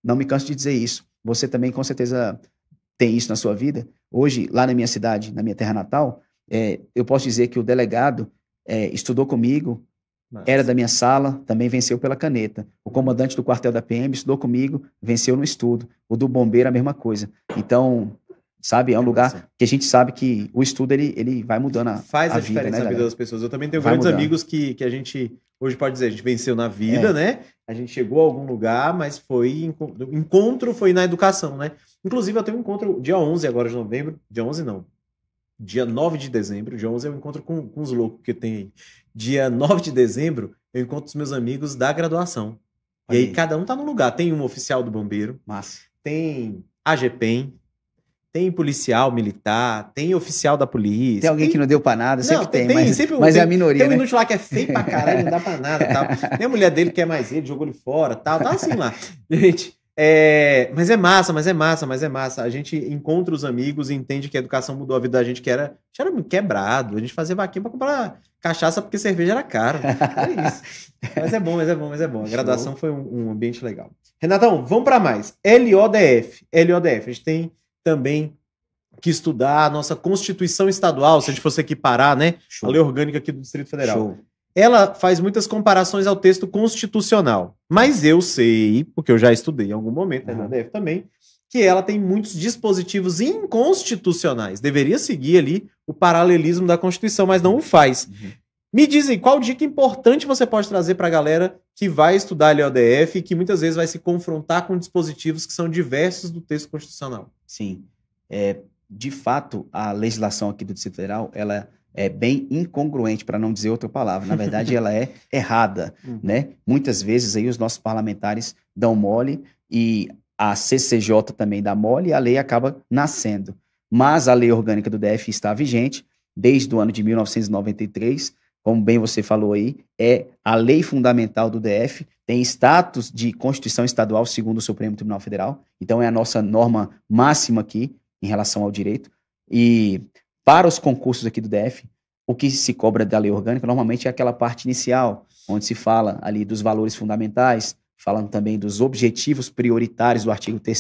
não me canso de dizer isso. Você também com certeza tem isso na sua vida. Hoje, lá na minha cidade, na minha terra natal, é, eu posso dizer que o delegado é, estudou comigo, Nossa. era da minha sala, também venceu pela caneta. O comandante do quartel da PM estudou comigo, venceu no estudo. O do bombeiro, a mesma coisa. Então, sabe, é um tá lugar que a gente sabe que o estudo ele, ele vai mudando a Faz a, a vida, diferença né, na vida das pessoas. Eu também tenho vai grandes mudando. amigos que, que a gente hoje pode dizer, a gente venceu na vida, é. né? A gente chegou a algum lugar, mas foi o encontro foi na educação, né? Inclusive eu tenho um encontro dia 11 agora de novembro, dia 11 não, Dia 9 de dezembro, dia 11 eu encontro com, com os loucos que tem aí. Dia 9 de dezembro, eu encontro os meus amigos da graduação. Aí. E aí cada um tá num lugar. Tem um oficial do bombeiro, Massa. tem AGPEM, tem policial militar, tem oficial da polícia. Tem alguém tem... que não deu pra nada, sempre não, tem, tem, mas, sempre, mas tem, é a minoria. Tem um né? lá que é feio pra caralho, não dá pra nada tal. [LAUGHS] Tem a mulher dele que é mais ele, jogou ele fora tal. Tá assim lá. Gente, é, mas é massa, mas é massa, mas é massa. A gente encontra os amigos e entende que a educação mudou a vida da gente, que era, era quebrado. A gente fazia vaquinha para comprar cachaça porque cerveja era cara. É isso. [LAUGHS] mas é bom, mas é bom, mas é bom. A graduação foi um, um ambiente legal. Renatão, vamos para mais. LODF. LODF. A gente tem também que estudar a nossa Constituição Estadual, se a gente fosse equiparar, né? Show. A lei orgânica aqui do Distrito Federal. Show ela faz muitas comparações ao texto constitucional. Mas eu sei, porque eu já estudei em algum momento, uhum. a Deve também, que ela tem muitos dispositivos inconstitucionais. Deveria seguir ali o paralelismo da Constituição, mas não o faz. Uhum. Me dizem qual dica importante você pode trazer para a galera que vai estudar ali ODF e que muitas vezes vai se confrontar com dispositivos que são diversos do texto constitucional. Sim. É, de fato, a legislação aqui do Distrito Federal, ela é bem incongruente, para não dizer outra palavra. Na verdade, ela é [LAUGHS] errada, uhum. né? Muitas vezes aí os nossos parlamentares dão mole e a CCJ também dá mole e a lei acaba nascendo. Mas a lei orgânica do DF está vigente desde o ano de 1993, como bem você falou aí, é a lei fundamental do DF, tem status de Constituição Estadual segundo o Supremo Tribunal Federal, então é a nossa norma máxima aqui em relação ao direito. E para os concursos aqui do DF, o que se cobra da lei orgânica normalmente é aquela parte inicial, onde se fala ali dos valores fundamentais, falando também dos objetivos prioritários do artigo 3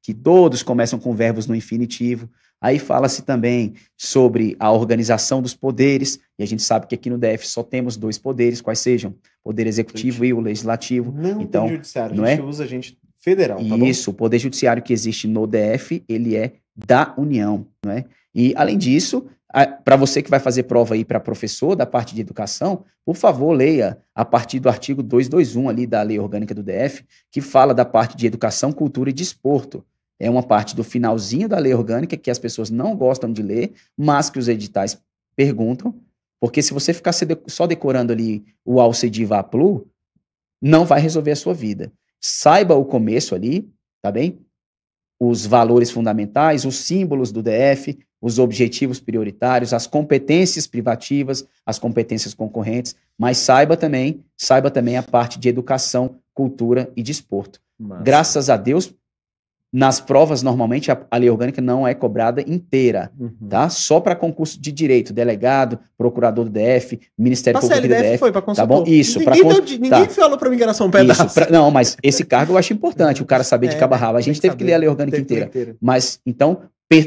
que todos começam com verbos no infinitivo. Aí fala-se também sobre a organização dos poderes, e a gente sabe que aqui no DF só temos dois poderes, quais sejam? Poder executivo e o legislativo. Não então, tem judiciário, não a gente é? usa a gente federal, tá Isso, bom? o poder judiciário que existe no DF, ele é da União, não é? E, além disso, para você que vai fazer prova aí para professor da parte de educação, por favor, leia a partir do artigo 221 ali da Lei Orgânica do DF, que fala da parte de educação, cultura e desporto. É uma parte do finalzinho da lei orgânica que as pessoas não gostam de ler, mas que os editais perguntam, porque se você ficar só decorando ali o Alcediva Aplu, não vai resolver a sua vida. Saiba o começo ali, tá bem? Os valores fundamentais, os símbolos do DF, os objetivos prioritários, as competências privativas, as competências concorrentes, mas saiba também, saiba também a parte de educação, cultura e desporto. Graças a Deus, nas provas normalmente a, a lei orgânica não é cobrada inteira, uhum. tá? Só para concurso de direito, delegado, procurador do DF, Ministério Público do DF, foi para tá consultor. Tá bom? Isso, Ninguém, cons... ninguém tá. falou para mim que era só um pedaço. Isso, pra... Não, mas esse cargo eu acho importante, o cara saber [LAUGHS] é, de cabo a A gente teve saber, que ler a lei orgânica inteira. Mas então,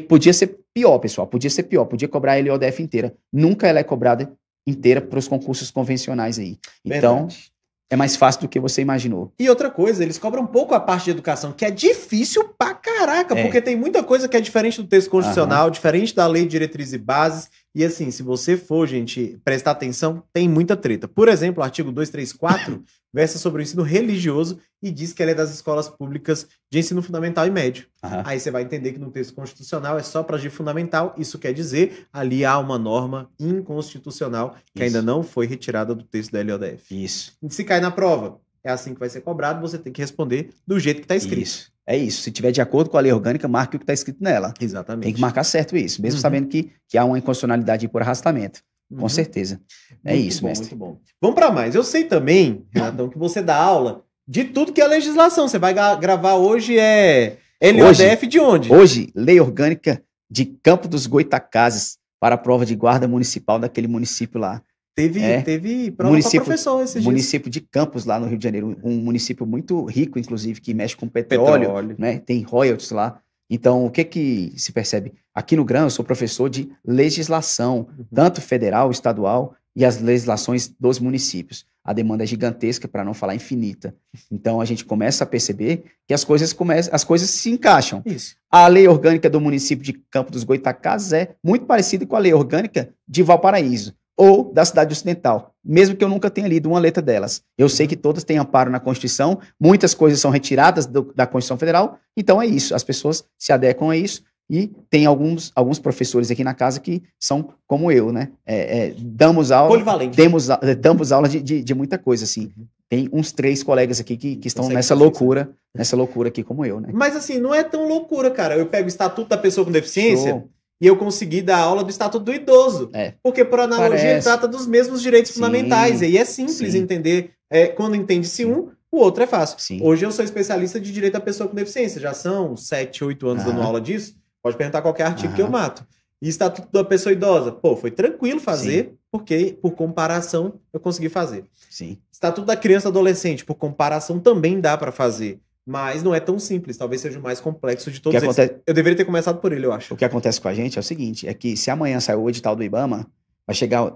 Podia ser pior, pessoal, podia ser pior, podia cobrar a LODF inteira. Nunca ela é cobrada inteira para os concursos convencionais aí. Então, Verdade. Então, é mais fácil do que você imaginou. E outra coisa, eles cobram um pouco a parte de educação, que é difícil pra caraca, é. porque tem muita coisa que é diferente do texto constitucional, diferente da lei de diretrizes e bases, e assim, se você for, gente, prestar atenção, tem muita treta. Por exemplo, o artigo 234 [COUGHS] versa sobre o ensino religioso e diz que ele é das escolas públicas de ensino fundamental e médio. Uhum. Aí você vai entender que no texto constitucional é só para agir fundamental. Isso quer dizer, ali há uma norma inconstitucional que Isso. ainda não foi retirada do texto da LODF. Isso. E se cai na prova, é assim que vai ser cobrado, você tem que responder do jeito que está escrito. Isso. É isso. Se tiver de acordo com a lei orgânica, marque o que está escrito nela. Exatamente. Tem que marcar certo isso, mesmo uhum. sabendo que, que há uma inconstitucionalidade por arrastamento. Uhum. Com certeza. É muito isso, bom, mestre. Muito bom. Vamos para mais. Eu sei também, Renatão, que você dá aula de tudo que é legislação. Você vai gravar hoje é LODF é de onde? Hoje, lei orgânica de Campo dos Goitacazes para a prova de guarda municipal daquele município lá. Teve, é, teve prova município, professor esses Município dias. de Campos, lá no Rio de Janeiro, um município muito rico, inclusive, que mexe com petróleo, petróleo. Né? tem royalties lá. Então, o que é que se percebe? Aqui no GRAM, eu sou professor de legislação, uhum. tanto federal, estadual e as legislações dos municípios. A demanda é gigantesca, para não falar infinita. Então, a gente começa a perceber que as coisas começam, as coisas se encaixam. Isso. A lei orgânica do município de Campos dos Goitacazes é muito parecida com a lei orgânica de Valparaíso ou da cidade ocidental, mesmo que eu nunca tenha lido uma letra delas. Eu sei que todas têm amparo na Constituição, muitas coisas são retiradas do, da Constituição Federal, então é isso, as pessoas se adequam a isso. E tem alguns, alguns professores aqui na casa que são como eu, né? É, é, damos aula, demos, é, damos aula de, de, de, muita coisa, assim. Uhum. Tem uns três colegas aqui que, que estão nessa que né? loucura, nessa loucura aqui como eu, né? Mas assim, não é tão loucura, cara. Eu pego o estatuto da pessoa com deficiência, Show. E eu consegui dar aula do Estatuto do Idoso. É. Porque, por analogia, Parece. trata dos mesmos direitos Sim. fundamentais. E aí é simples Sim. entender. É, quando entende-se um, o outro é fácil. Sim. Hoje eu sou especialista de direito à pessoa com deficiência. Já são 7, 8 anos Aham. dando aula disso. Pode perguntar qualquer artigo Aham. que eu mato. E Estatuto da Pessoa Idosa? Pô, foi tranquilo fazer, Sim. porque, por comparação, eu consegui fazer. Sim. Estatuto da Criança e Adolescente, por comparação, também dá para fazer. Mas não é tão simples, talvez seja o mais complexo de todos acontece... Eu deveria ter começado por ele, eu acho. O que acontece com a gente é o seguinte, é que se amanhã sair o edital do IBAMA, vai chegar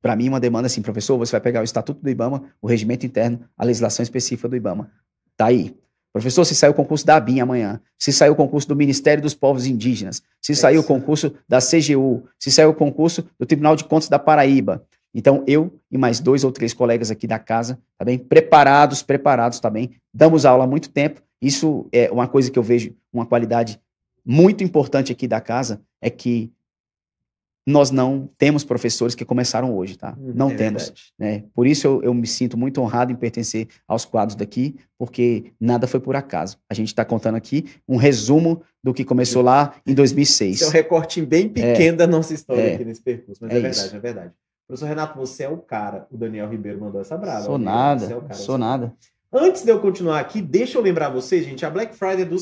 para mim uma demanda assim, professor, você vai pegar o estatuto do IBAMA, o regimento interno, a legislação específica do IBAMA. Tá aí. Professor, se sair o concurso da ABIN amanhã, se sair o concurso do Ministério dos Povos Indígenas, se sair o concurso da CGU, se sair o concurso do Tribunal de Contas da Paraíba, então, eu e mais dois ou três colegas aqui da casa, tá bem? Preparados, preparados, tá Damos aula há muito tempo. Isso é uma coisa que eu vejo, uma qualidade muito importante aqui da casa, é que nós não temos professores que começaram hoje, tá? Uhum. Não é temos. Né? Por isso eu, eu, me sinto muito honrado em pertencer aos quadros daqui, porque nada foi por acaso. A gente está contando aqui um resumo do que começou lá em 2006. Isso é um recorte bem é. pequeno é, da nossa história é, aqui nesse percurso, mas é, é verdade, isso. é verdade. Professor Renato, você é o cara. O Daniel Ribeiro mandou essa brava. Sou nada. Você é o cara, sou é nada. Antes de eu continuar aqui, deixa eu lembrar vocês, gente, a Black Friday do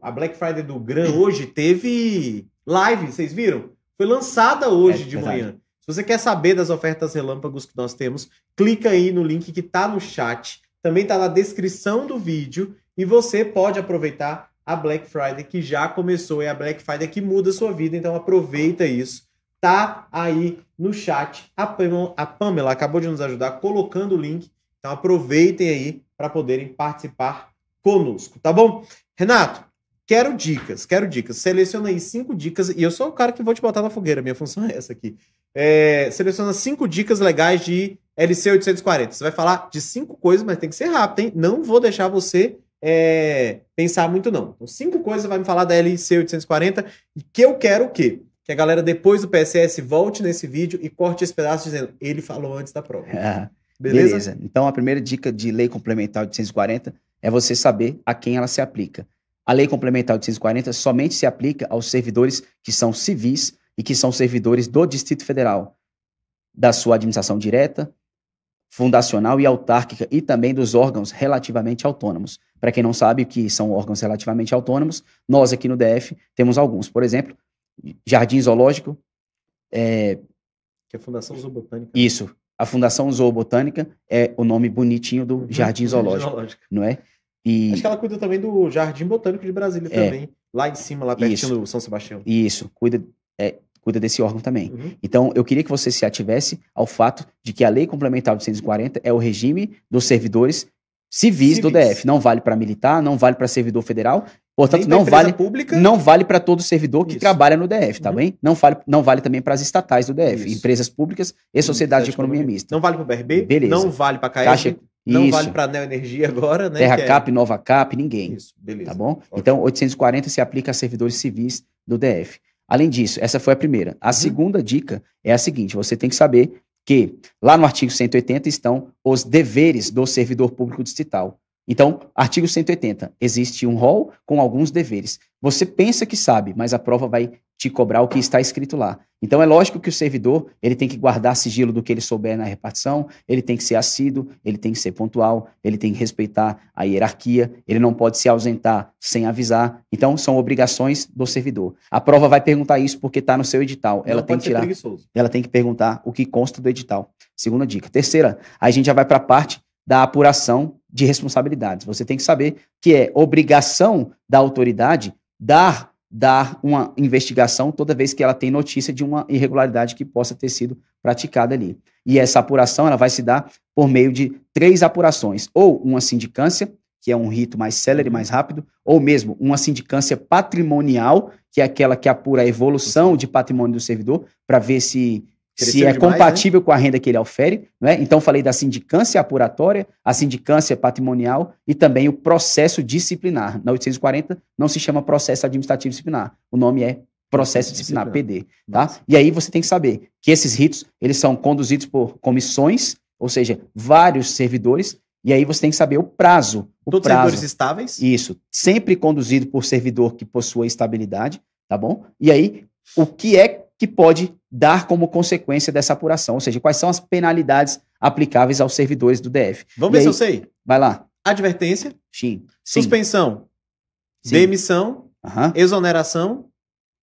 a Black Friday do Gran hoje teve live, vocês viram? Foi lançada hoje é, de verdade. manhã. Se você quer saber das ofertas relâmpagos que nós temos, clica aí no link que tá no chat, também tá na descrição do vídeo e você pode aproveitar a Black Friday que já começou, é a Black Friday que muda a sua vida, então aproveita isso tá aí no chat. A Pamela, a Pamela acabou de nos ajudar colocando o link. Então aproveitem aí para poderem participar conosco, tá bom? Renato, quero dicas, quero dicas. Selecionei cinco dicas e eu sou o cara que vou te botar na fogueira. Minha função é essa aqui. É, seleciona cinco dicas legais de LC 840. Você vai falar de cinco coisas, mas tem que ser rápido, hein? Não vou deixar você é, pensar muito, não. Então, cinco coisas vai me falar da LC 840 e que eu quero o quê? que a galera depois do PSS volte nesse vídeo e corte esse pedaço dizendo ele falou antes da prova. É. Beleza? Beleza? Então a primeira dica de lei complementar de é você saber a quem ela se aplica. A lei complementar de somente se aplica aos servidores que são civis e que são servidores do Distrito Federal, da sua administração direta, fundacional e autárquica e também dos órgãos relativamente autônomos. Para quem não sabe o que são órgãos relativamente autônomos, nós aqui no DF temos alguns. Por exemplo, Jardim Zoológico. É... Que é a Fundação Zoobotânica. Né? Isso. A Fundação Zoobotânica é o nome bonitinho do uhum. Jardim Zoológico, Zoológico, não é? E... Acho que ela cuida também do Jardim Botânico de Brasília é. também, lá em cima, lá pertinho Isso. do São Sebastião. Isso, cuida, é, cuida desse órgão também. Uhum. Então, eu queria que você se ativesse ao fato de que a Lei Complementar 240 é o regime dos servidores civis, civis. do DF. Não vale para militar, não vale para servidor federal. Portanto, não vale, pública. não vale para todo servidor que Isso. trabalha no DF, tá uhum. bem? Não vale, não vale também para as estatais do DF, Isso. empresas públicas e sociedade de economia, economia mista. Não vale para o BRB, Beleza. não vale para a Caixa, não Isso. vale para a Neoenergia agora, né? Terra é Cap, é... Nova Cap, ninguém. Isso, beleza. Tá bom? Ótimo. Então, 840 se aplica a servidores civis do DF. Além disso, essa foi a primeira. A uhum. segunda dica é a seguinte: você tem que saber que lá no artigo 180 estão os deveres do servidor público distrital. Então, artigo 180, existe um rol com alguns deveres. Você pensa que sabe, mas a prova vai te cobrar o que está escrito lá. Então é lógico que o servidor ele tem que guardar sigilo do que ele souber na repartição, ele tem que ser assíduo, ele tem que ser pontual, ele tem que respeitar a hierarquia, ele não pode se ausentar sem avisar. Então são obrigações do servidor. A prova vai perguntar isso porque está no seu edital. Ela tem que tirar. Ela tem que perguntar o que consta do edital. Segunda dica. Terceira, aí a gente já vai para a parte da apuração de responsabilidades. Você tem que saber que é obrigação da autoridade dar, dar uma investigação toda vez que ela tem notícia de uma irregularidade que possa ter sido praticada ali. E essa apuração ela vai se dar por meio de três apurações, ou uma sindicância, que é um rito mais célere, uhum. mais rápido, ou mesmo uma sindicância patrimonial, que é aquela que apura a evolução uhum. de patrimônio do servidor, para ver se se é demais, né? compatível né? com a renda que ele ofere. Né? Então, falei da sindicância apuratória, a sindicância patrimonial e também o processo disciplinar. Na 840 não se chama processo administrativo disciplinar, o nome é processo disciplinar, PD. Tá? E aí você tem que saber que esses ritos eles são conduzidos por comissões, ou seja, vários servidores, e aí você tem que saber o prazo. O Todos prazo. servidores estáveis? Isso, sempre conduzido por servidor que possua estabilidade, tá bom? E aí, o que é que pode dar como consequência dessa apuração, ou seja, quais são as penalidades aplicáveis aos servidores do DF. Vamos e ver aí, se eu sei. Vai lá. Advertência. Sim. Suspensão. Sim. Demissão. Uhum. Exoneração.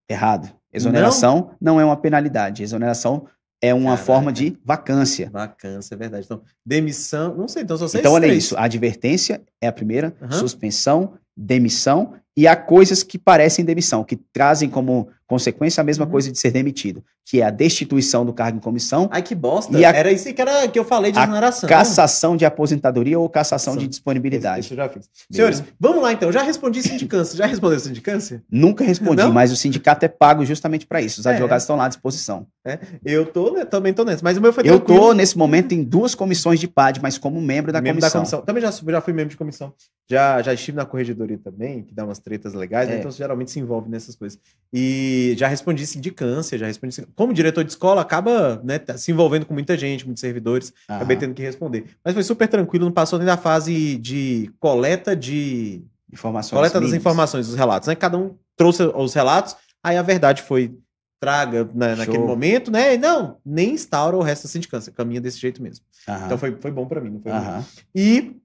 Errado. Exoneração não. não é uma penalidade. Exoneração é uma Caraca. forma de vacância. Vacância, é verdade. Então, demissão, não sei, então só sei Então, olha isso. A advertência é a primeira, uhum. suspensão, demissão, e há coisas que parecem demissão, que trazem como Consequência, a mesma uhum. coisa de ser demitido, que é a destituição do cargo em comissão. Ai, que bosta. E a, era isso que, era, que eu falei de exoneração. Cassação de aposentadoria ou cassação Sim. de disponibilidade. Isso, isso já fiz. Senhores, vamos lá então. Já respondi sindicância. Já respondeu sindicância? Nunca respondi, Não? mas o sindicato é pago justamente para isso. Os é. advogados estão lá à disposição. É. Eu tô, né, também tô nessa. Mas o meu foi Eu tô, nesse momento, em duas comissões de PAD, mas como membro da, membro comissão. da comissão. Também já, já fui membro de comissão. Já, já estive na corregedoria também, que dá umas tretas legais, né? é. né? então geralmente se envolve nessas coisas. E já respondi sindicância, já respondi. Como diretor de escola, acaba né, tá se envolvendo com muita gente, muitos servidores, acabei tendo que responder. Mas foi super tranquilo, não passou nem da fase de coleta de. Informações. Coleta mínimas. das informações, dos relatos, né? Cada um trouxe os relatos, aí a verdade foi traga na, né, naquele momento, né? Não, nem instaura o resto da sindicância, caminha desse jeito mesmo. Então foi, foi bom para mim, não foi uhum. E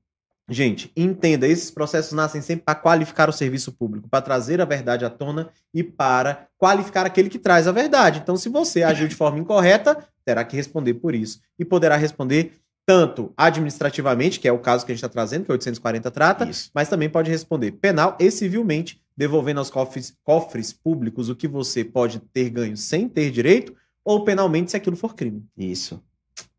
Gente, entenda, esses processos nascem sempre para qualificar o serviço público, para trazer a verdade à tona e para qualificar aquele que traz a verdade. Então, se você agiu de forma incorreta, terá que responder por isso e poderá responder tanto administrativamente, que é o caso que a gente está trazendo, que é o 840 trata, isso. mas também pode responder penal e civilmente, devolvendo aos cofres, cofres públicos o que você pode ter ganho sem ter direito, ou penalmente se aquilo for crime. Isso.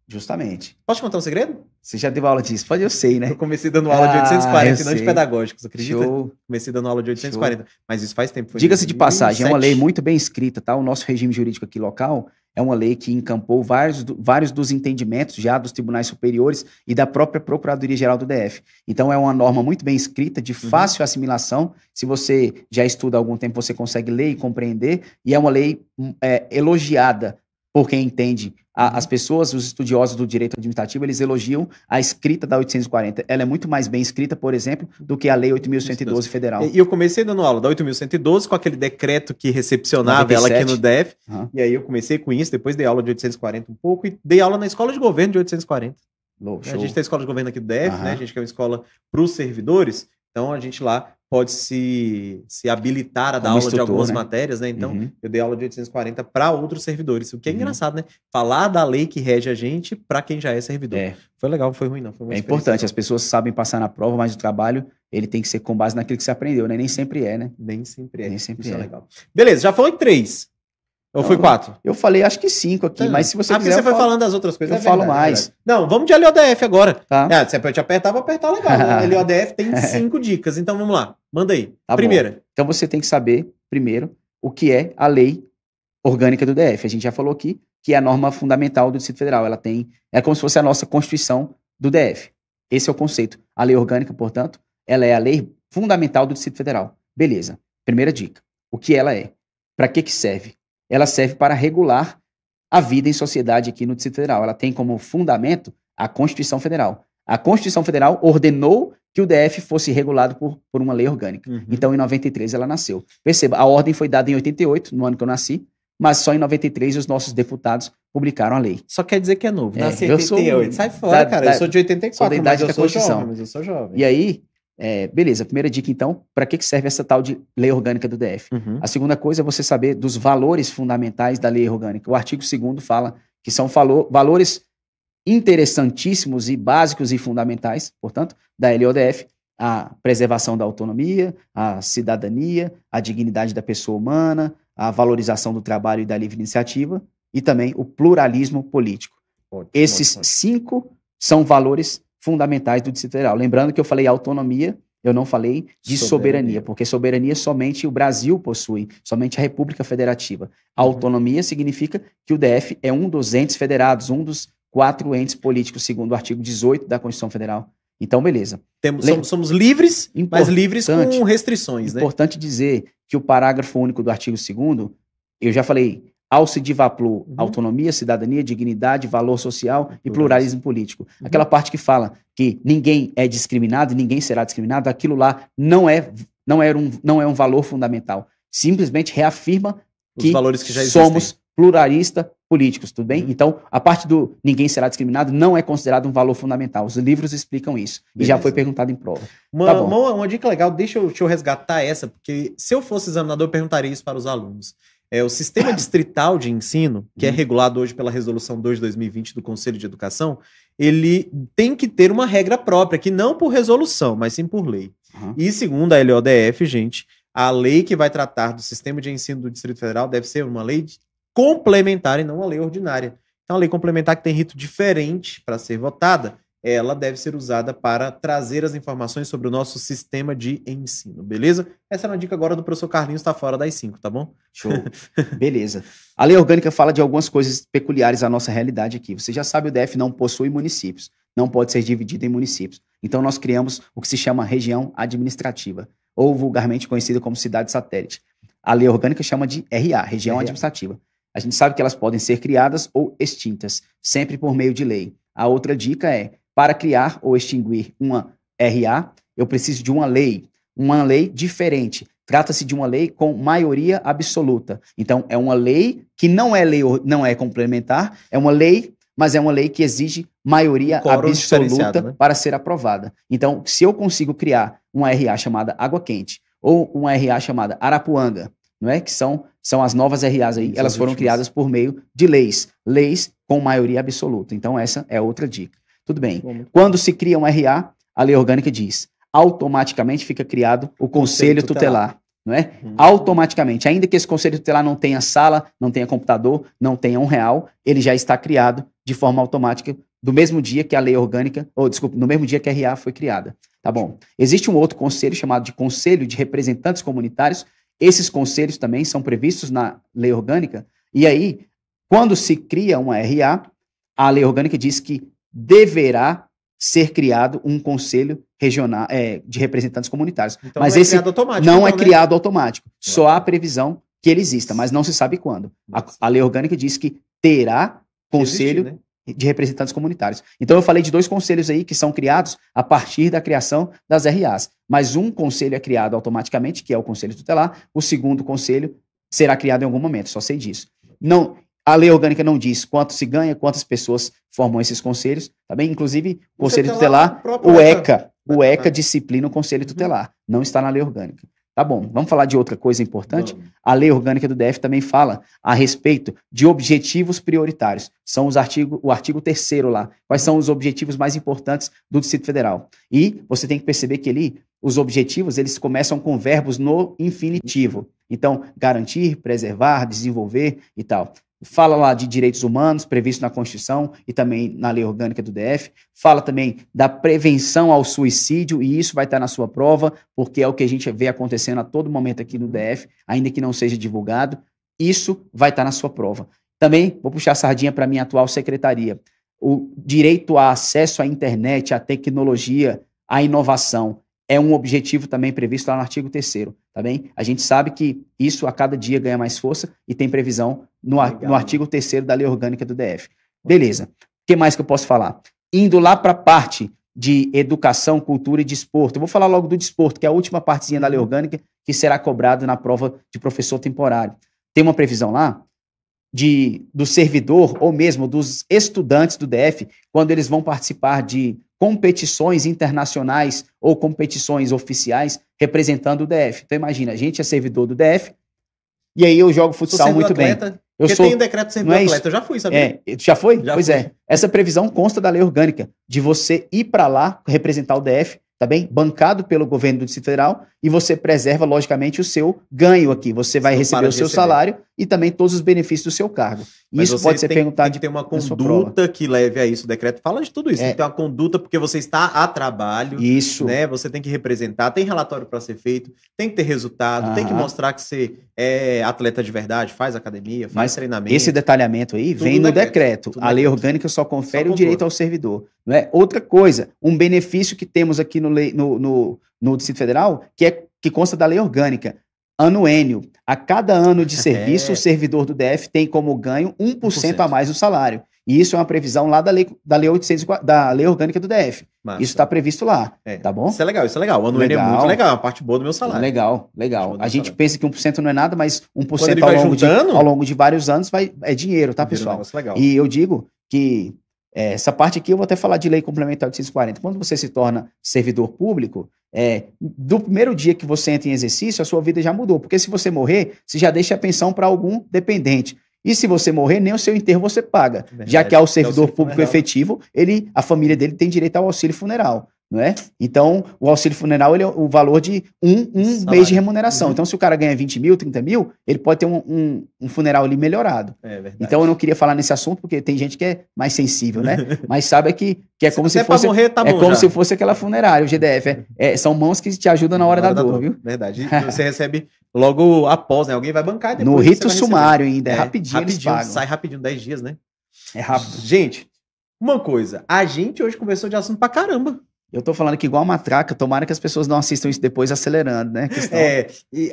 Justamente. Posso te contar um segredo? Você já deu aula disso Pode, eu sei, né? Eu comecei dando aula de 840 ah, não sei. de pedagógicos, acredita? Show. Comecei dando aula de 840, Show. mas isso faz tempo. Diga-se de passagem, é uma lei muito bem escrita, tá? O nosso regime jurídico aqui local é uma lei que encampou vários, vários dos entendimentos já dos tribunais superiores e da própria Procuradoria-Geral do DF. Então, é uma norma muito bem escrita, de uhum. fácil uhum. assimilação. Se você já estuda há algum tempo, você consegue ler e compreender. E é uma lei hum, é, elogiada porque entende. A, uhum. as pessoas, os estudiosos do direito administrativo, eles elogiam a escrita da 840. Ela é muito mais bem escrita, por exemplo, do que a Lei 8.112 federal. E eu comecei dando aula da 8.112 com aquele decreto que recepcionava 97. ela aqui no DEF. Uhum. E aí eu comecei com isso, depois dei aula de 840 um pouco e dei aula na escola de governo de 840. Low, a gente tem a escola de governo aqui do DEF, uhum. né? A gente quer uma escola para os servidores. Então a gente lá pode se, se habilitar a dar Como aula de algumas né? matérias, né? Então, uhum. eu dei aula de 840 para outros servidores, o que é uhum. engraçado, né? Falar da lei que rege a gente para quem já é servidor. É. Foi legal, foi ruim, não. Foi é importante, não. as pessoas sabem passar na prova, mas o trabalho ele tem que ser com base naquilo que você aprendeu, né? Nem sempre é, né? Nem sempre é. Nem sempre Isso é. é legal. Beleza, já falou em três. Ou foi quatro? Eu falei, acho que cinco aqui, é. mas se você ah, quiser. você foi falo... falando das outras coisas. É eu é verdade, falo mais. não, vamos de LODF agora. Tá. É, se é eu te apertar, vou apertar legal. né? [LAUGHS] LODF tem é. cinco dicas, então vamos lá. Manda aí. Tá Primeira. Bom. Então você tem que saber, primeiro, o que é a lei orgânica do DF. A gente já falou aqui que é a norma fundamental do Distrito Federal. Ela tem. É como se fosse a nossa Constituição do DF. Esse é o conceito. A lei orgânica, portanto, ela é a lei fundamental do Distrito Federal. Beleza. Primeira dica. O que ela é? Para que, que serve? ela serve para regular a vida em sociedade aqui no Distrito Federal. Ela tem como fundamento a Constituição Federal. A Constituição Federal ordenou que o DF fosse regulado por, por uma lei orgânica. Uhum. Então, em 93, ela nasceu. Perceba, a ordem foi dada em 88, no ano que eu nasci, mas só em 93 os nossos deputados publicaram a lei. Só quer dizer que é novo. É, em 88. Sou, Sai fora, da, cara. Da, eu sou de 84, sou da idade mas, eu da sou Constituição. jovem, mas eu sou jovem. E aí, é, beleza, primeira dica então, para que, serve essa tal de lei orgânica do DF? Uhum. A segunda coisa é você saber dos valores fundamentais da lei orgânica. O artigo 2 fala que são valores interessantíssimos e básicos e fundamentais, portanto, da LODF, a preservação da autonomia, a cidadania, a dignidade da pessoa humana, a valorização do trabalho e da livre iniciativa e também o pluralismo político. Ótimo, Esses ótimo. cinco são valores fundamentais do Distrito Federal. Lembrando que eu falei autonomia, eu não falei de soberania, soberania porque soberania somente o Brasil possui, somente a República Federativa. A uhum. autonomia uhum. significa que o DF é um dos entes federados, um dos quatro entes políticos, segundo o artigo 18 da Constituição Federal. Então, beleza. Temos, somos, somos livres, mas livres com restrições. Né? Importante né? dizer que o parágrafo único do artigo 2 eu já falei, Alcidivaplu, uhum. autonomia, cidadania, dignidade, valor social e pluralismo político. Uhum. Aquela parte que fala que ninguém é discriminado, ninguém será discriminado, aquilo lá não é não é um, não é um valor fundamental. Simplesmente reafirma Os que, já somos pluralista políticos, tudo bem? Uhum. Então, a parte do ninguém será discriminado não é considerado um valor fundamental. Os livros explicam isso. Beleza. E já foi perguntado em prova. Uma, tá uma, uma dica legal, deixa eu, deixa eu resgatar essa, porque se eu fosse examinador, eu perguntaria isso para os alunos. É, o sistema [COUGHS] distrital de ensino, que é uhum. regulado hoje pela Resolução 2 de 2020 do Conselho de Educação, ele tem que ter uma regra própria, que não por resolução, mas sim por lei. Uhum. E segundo a LODF, gente, a lei que vai tratar do sistema de ensino do Distrito Federal deve ser uma lei complementar e não uma lei ordinária. Então, a lei complementar que tem rito diferente para ser votada, ela deve ser usada para trazer as informações sobre o nosso sistema de ensino, beleza? Essa é uma dica agora do professor Carlinhos, está fora das cinco, tá bom? Show. beleza. A lei orgânica fala de algumas coisas peculiares à nossa realidade aqui. Você já sabe, o DF não possui municípios, não pode ser dividido em municípios. Então nós criamos o que se chama região administrativa, ou vulgarmente conhecida como cidade satélite. A lei orgânica chama de RA, região RA. administrativa. A gente sabe que elas podem ser criadas ou extintas, sempre por meio de lei. A outra dica é para criar ou extinguir uma RA, eu preciso de uma lei, uma lei diferente. Trata-se de uma lei com maioria absoluta. Então, é uma lei que não é lei, não é complementar, é uma lei, mas é uma lei que exige maioria absoluta né? para ser aprovada. Então, se eu consigo criar uma RA chamada Água Quente ou uma RA chamada Arapuanga, não é? Que são, são as novas RAs aí, elas foram últimas. criadas por meio de leis, leis com maioria absoluta. Então, essa é outra dica. Tudo bem. Quando se cria um RA, a lei orgânica diz, automaticamente fica criado o conselho, conselho tutelar. tutelar não é? Uhum. Automaticamente, ainda que esse conselho tutelar não tenha sala, não tenha computador, não tenha um real, ele já está criado de forma automática do mesmo dia que a lei orgânica, ou no mesmo dia que a RA foi criada. Tá bom. Existe um outro conselho chamado de Conselho de Representantes Comunitários. Esses conselhos também são previstos na lei orgânica. E aí, quando se cria uma RA, a lei orgânica diz que deverá ser criado um conselho regional é, de representantes comunitários. Então mas não é esse criado automático, não é então, é né? criado automático. Só há previsão que ele exista, mas não se sabe quando. A, a lei orgânica diz que terá conselho Existe, né? de representantes comunitários. Então eu falei de dois conselhos aí que são criados a partir da criação das RAs. Mas um conselho é criado automaticamente, que é o conselho tutelar. O segundo conselho será criado em algum momento. Só sei disso. Não, a lei orgânica não diz quanto se ganha, quantas pessoas formam esses conselhos, tá bem? Inclusive, é o Conselho Tutelar, o ECA, o ECA disciplina o Conselho uhum. Tutelar, não está na lei orgânica. Tá bom, vamos falar de outra coisa importante? A lei orgânica do DF também fala a respeito de objetivos prioritários. São os artigo, o artigo 3 lá. Quais são os objetivos mais importantes do Distrito Federal? E você tem que perceber que ali, os objetivos, eles começam com verbos no infinitivo. Então, garantir, preservar, desenvolver e tal fala lá de direitos humanos previsto na Constituição e também na Lei Orgânica do DF, fala também da prevenção ao suicídio e isso vai estar na sua prova, porque é o que a gente vê acontecendo a todo momento aqui no DF, ainda que não seja divulgado, isso vai estar na sua prova. Também vou puxar a sardinha para minha atual secretaria. O direito a acesso à internet, à tecnologia, à inovação é um objetivo também previsto lá no artigo 3 tá bem? A gente sabe que isso a cada dia ganha mais força e tem previsão no, no artigo 3 da Lei Orgânica do DF. Beleza. O que mais que eu posso falar? Indo lá para a parte de educação, cultura e desporto. Eu vou falar logo do desporto, que é a última partezinha da Lei uhum. Orgânica que será cobrado na prova de professor temporário. Tem uma previsão lá de, do servidor ou mesmo dos estudantes do DF, quando eles vão participar de competições internacionais ou competições oficiais representando o DF. Então imagina, a gente é servidor do DF e aí eu jogo futsal muito atleta, bem. Eu sou tem um decreto sendo é atleta, eu já fui, sabia? É, já foi? Já pois fui. é. Essa previsão consta da lei orgânica de você ir para lá representar o DF tá bem? Bancado pelo governo do Distrito Federal e você preserva, logicamente, o seu ganho aqui. Você vai você receber o seu receber. salário e também todos os benefícios do seu cargo. Mas isso pode ser tem, perguntado. Tem que ter uma conduta que leve a isso. O decreto fala de tudo isso. É. Tem que ter uma conduta porque você está a trabalho. Isso. Né? Você tem que representar, tem relatório para ser feito, tem que ter resultado, tem que mostrar que você é atleta de verdade, faz academia, faz Mas treinamento. Esse detalhamento aí vem no decreto. decreto. A lei orgânica só confere só o direito ao servidor. Né? Outra coisa, um benefício que temos aqui no, lei, no, no, no Distrito Federal, que, é, que consta da lei orgânica, anuênio. A cada ano de [LAUGHS] é. serviço, é. o servidor do DF tem como ganho 1%, 1%. a mais no salário. E isso é uma previsão lá da lei, da lei, 800, da lei orgânica do DF. Massa. Isso está previsto lá, é. tá bom? Isso é legal, isso é legal. O anuênio legal. é muito legal, é uma parte boa do meu salário. Legal, legal. A gente pensa que 1% não é nada, mas 1% ao longo, juntando, de, ao longo de vários anos vai, é dinheiro, tá, pessoal? Um legal. E eu digo que é, essa parte aqui eu vou até falar de lei complementar 840. Quando você se torna servidor público, é, do primeiro dia que você entra em exercício, a sua vida já mudou. Porque se você morrer, você já deixa a pensão para algum dependente. E se você morrer, nem o seu enterro você paga. Verdade, já que é é o servidor é público funeral. efetivo, ele, a família dele tem direito ao auxílio funeral não é? Então, o auxílio funeral ele é o valor de um, um mês de remuneração. Uhum. Então, se o cara ganha 20 mil, 30 mil, ele pode ter um, um, um funeral ali melhorado. É verdade. Então, eu não queria falar nesse assunto, porque tem gente que é mais sensível, né? [LAUGHS] Mas sabe que, que é como se, é fosse. Morrer, tá é como já. se fosse aquela funerária, o GDF. É, é, são mãos que te ajudam na hora, na hora da, da dor, dor, viu? Verdade. [LAUGHS] você recebe logo após, né? Alguém vai bancar depois. No rito sumário ainda, é, é rapidinho, rapidinho Sai rapidinho, 10 dias, né? É rápido. Gente, uma coisa, a gente hoje conversou de assunto pra caramba. Eu tô falando que igual uma traca, tomara que as pessoas não assistam isso depois acelerando, né? Senão... É,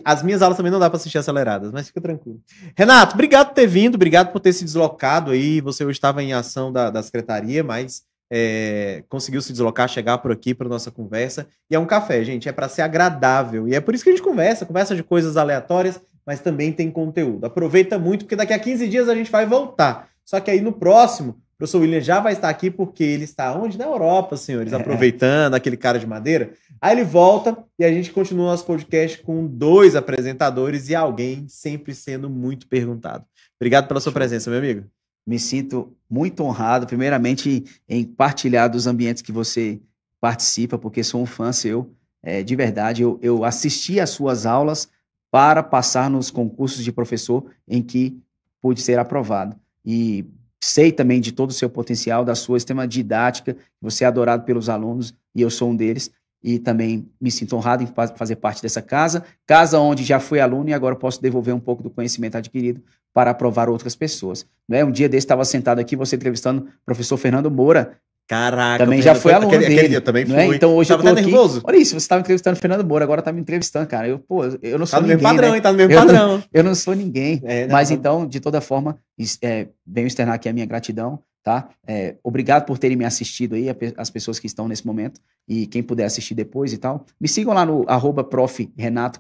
as minhas aulas também não dá para assistir aceleradas, mas fica tranquilo. Renato, obrigado por ter vindo, obrigado por ter se deslocado aí. Você hoje estava em ação da, da secretaria, mas é, conseguiu se deslocar, chegar por aqui para nossa conversa. E é um café, gente, é para ser agradável. E é por isso que a gente conversa, conversa de coisas aleatórias, mas também tem conteúdo. Aproveita muito, porque daqui a 15 dias a gente vai voltar. Só que aí no próximo, professor William já vai estar aqui porque ele está onde? Na Europa, senhores, é. aproveitando aquele cara de madeira. Aí ele volta e a gente continua nosso podcast com dois apresentadores e alguém sempre sendo muito perguntado. Obrigado pela sua presença, meu amigo. Me sinto muito honrado, primeiramente, em partilhar dos ambientes que você participa, porque sou um fã seu, é, de verdade. Eu, eu assisti às suas aulas para passar nos concursos de professor em que pude ser aprovado. E sei também de todo o seu potencial, da sua extrema didática, você é adorado pelos alunos e eu sou um deles. E também me sinto honrado em fazer parte dessa casa, casa onde já fui aluno e agora posso devolver um pouco do conhecimento adquirido para aprovar outras pessoas. é Um dia desse estava sentado aqui, você entrevistando o professor Fernando Moura, Caraca, também já foi aluno aquele, dele, aquele também é? fui. É? Então hoje tava eu tô até aqui, nervoso. Olha isso, você estava entrevistando o Fernando Moura, agora tá me entrevistando, cara. Eu, pô, eu não sou tá ninguém. Tá no mesmo padrão, né? tá no mesmo padrão. [LAUGHS] eu não sou ninguém. É, não, mas não. então, de toda forma, é, venho externar aqui a minha gratidão, tá? É, obrigado por terem me assistido aí, as pessoas que estão nesse momento. E quem puder assistir depois e tal. Me sigam lá no arroba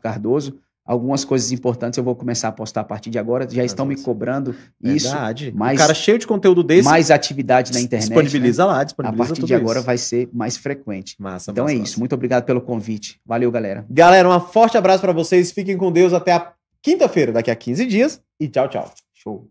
Cardoso, algumas coisas importantes eu vou começar a postar a partir de agora. Já estão me cobrando isso. Verdade. Mas, um cara cheio de conteúdo desse. Mais atividade na internet. Disponibiliza né? lá, disponibiliza A partir de agora isso. vai ser mais frequente. Massa, Então massa, é massa. isso. Muito obrigado pelo convite. Valeu, galera. Galera, um forte abraço para vocês. Fiquem com Deus. Até a quinta-feira, daqui a 15 dias. E tchau, tchau. Show.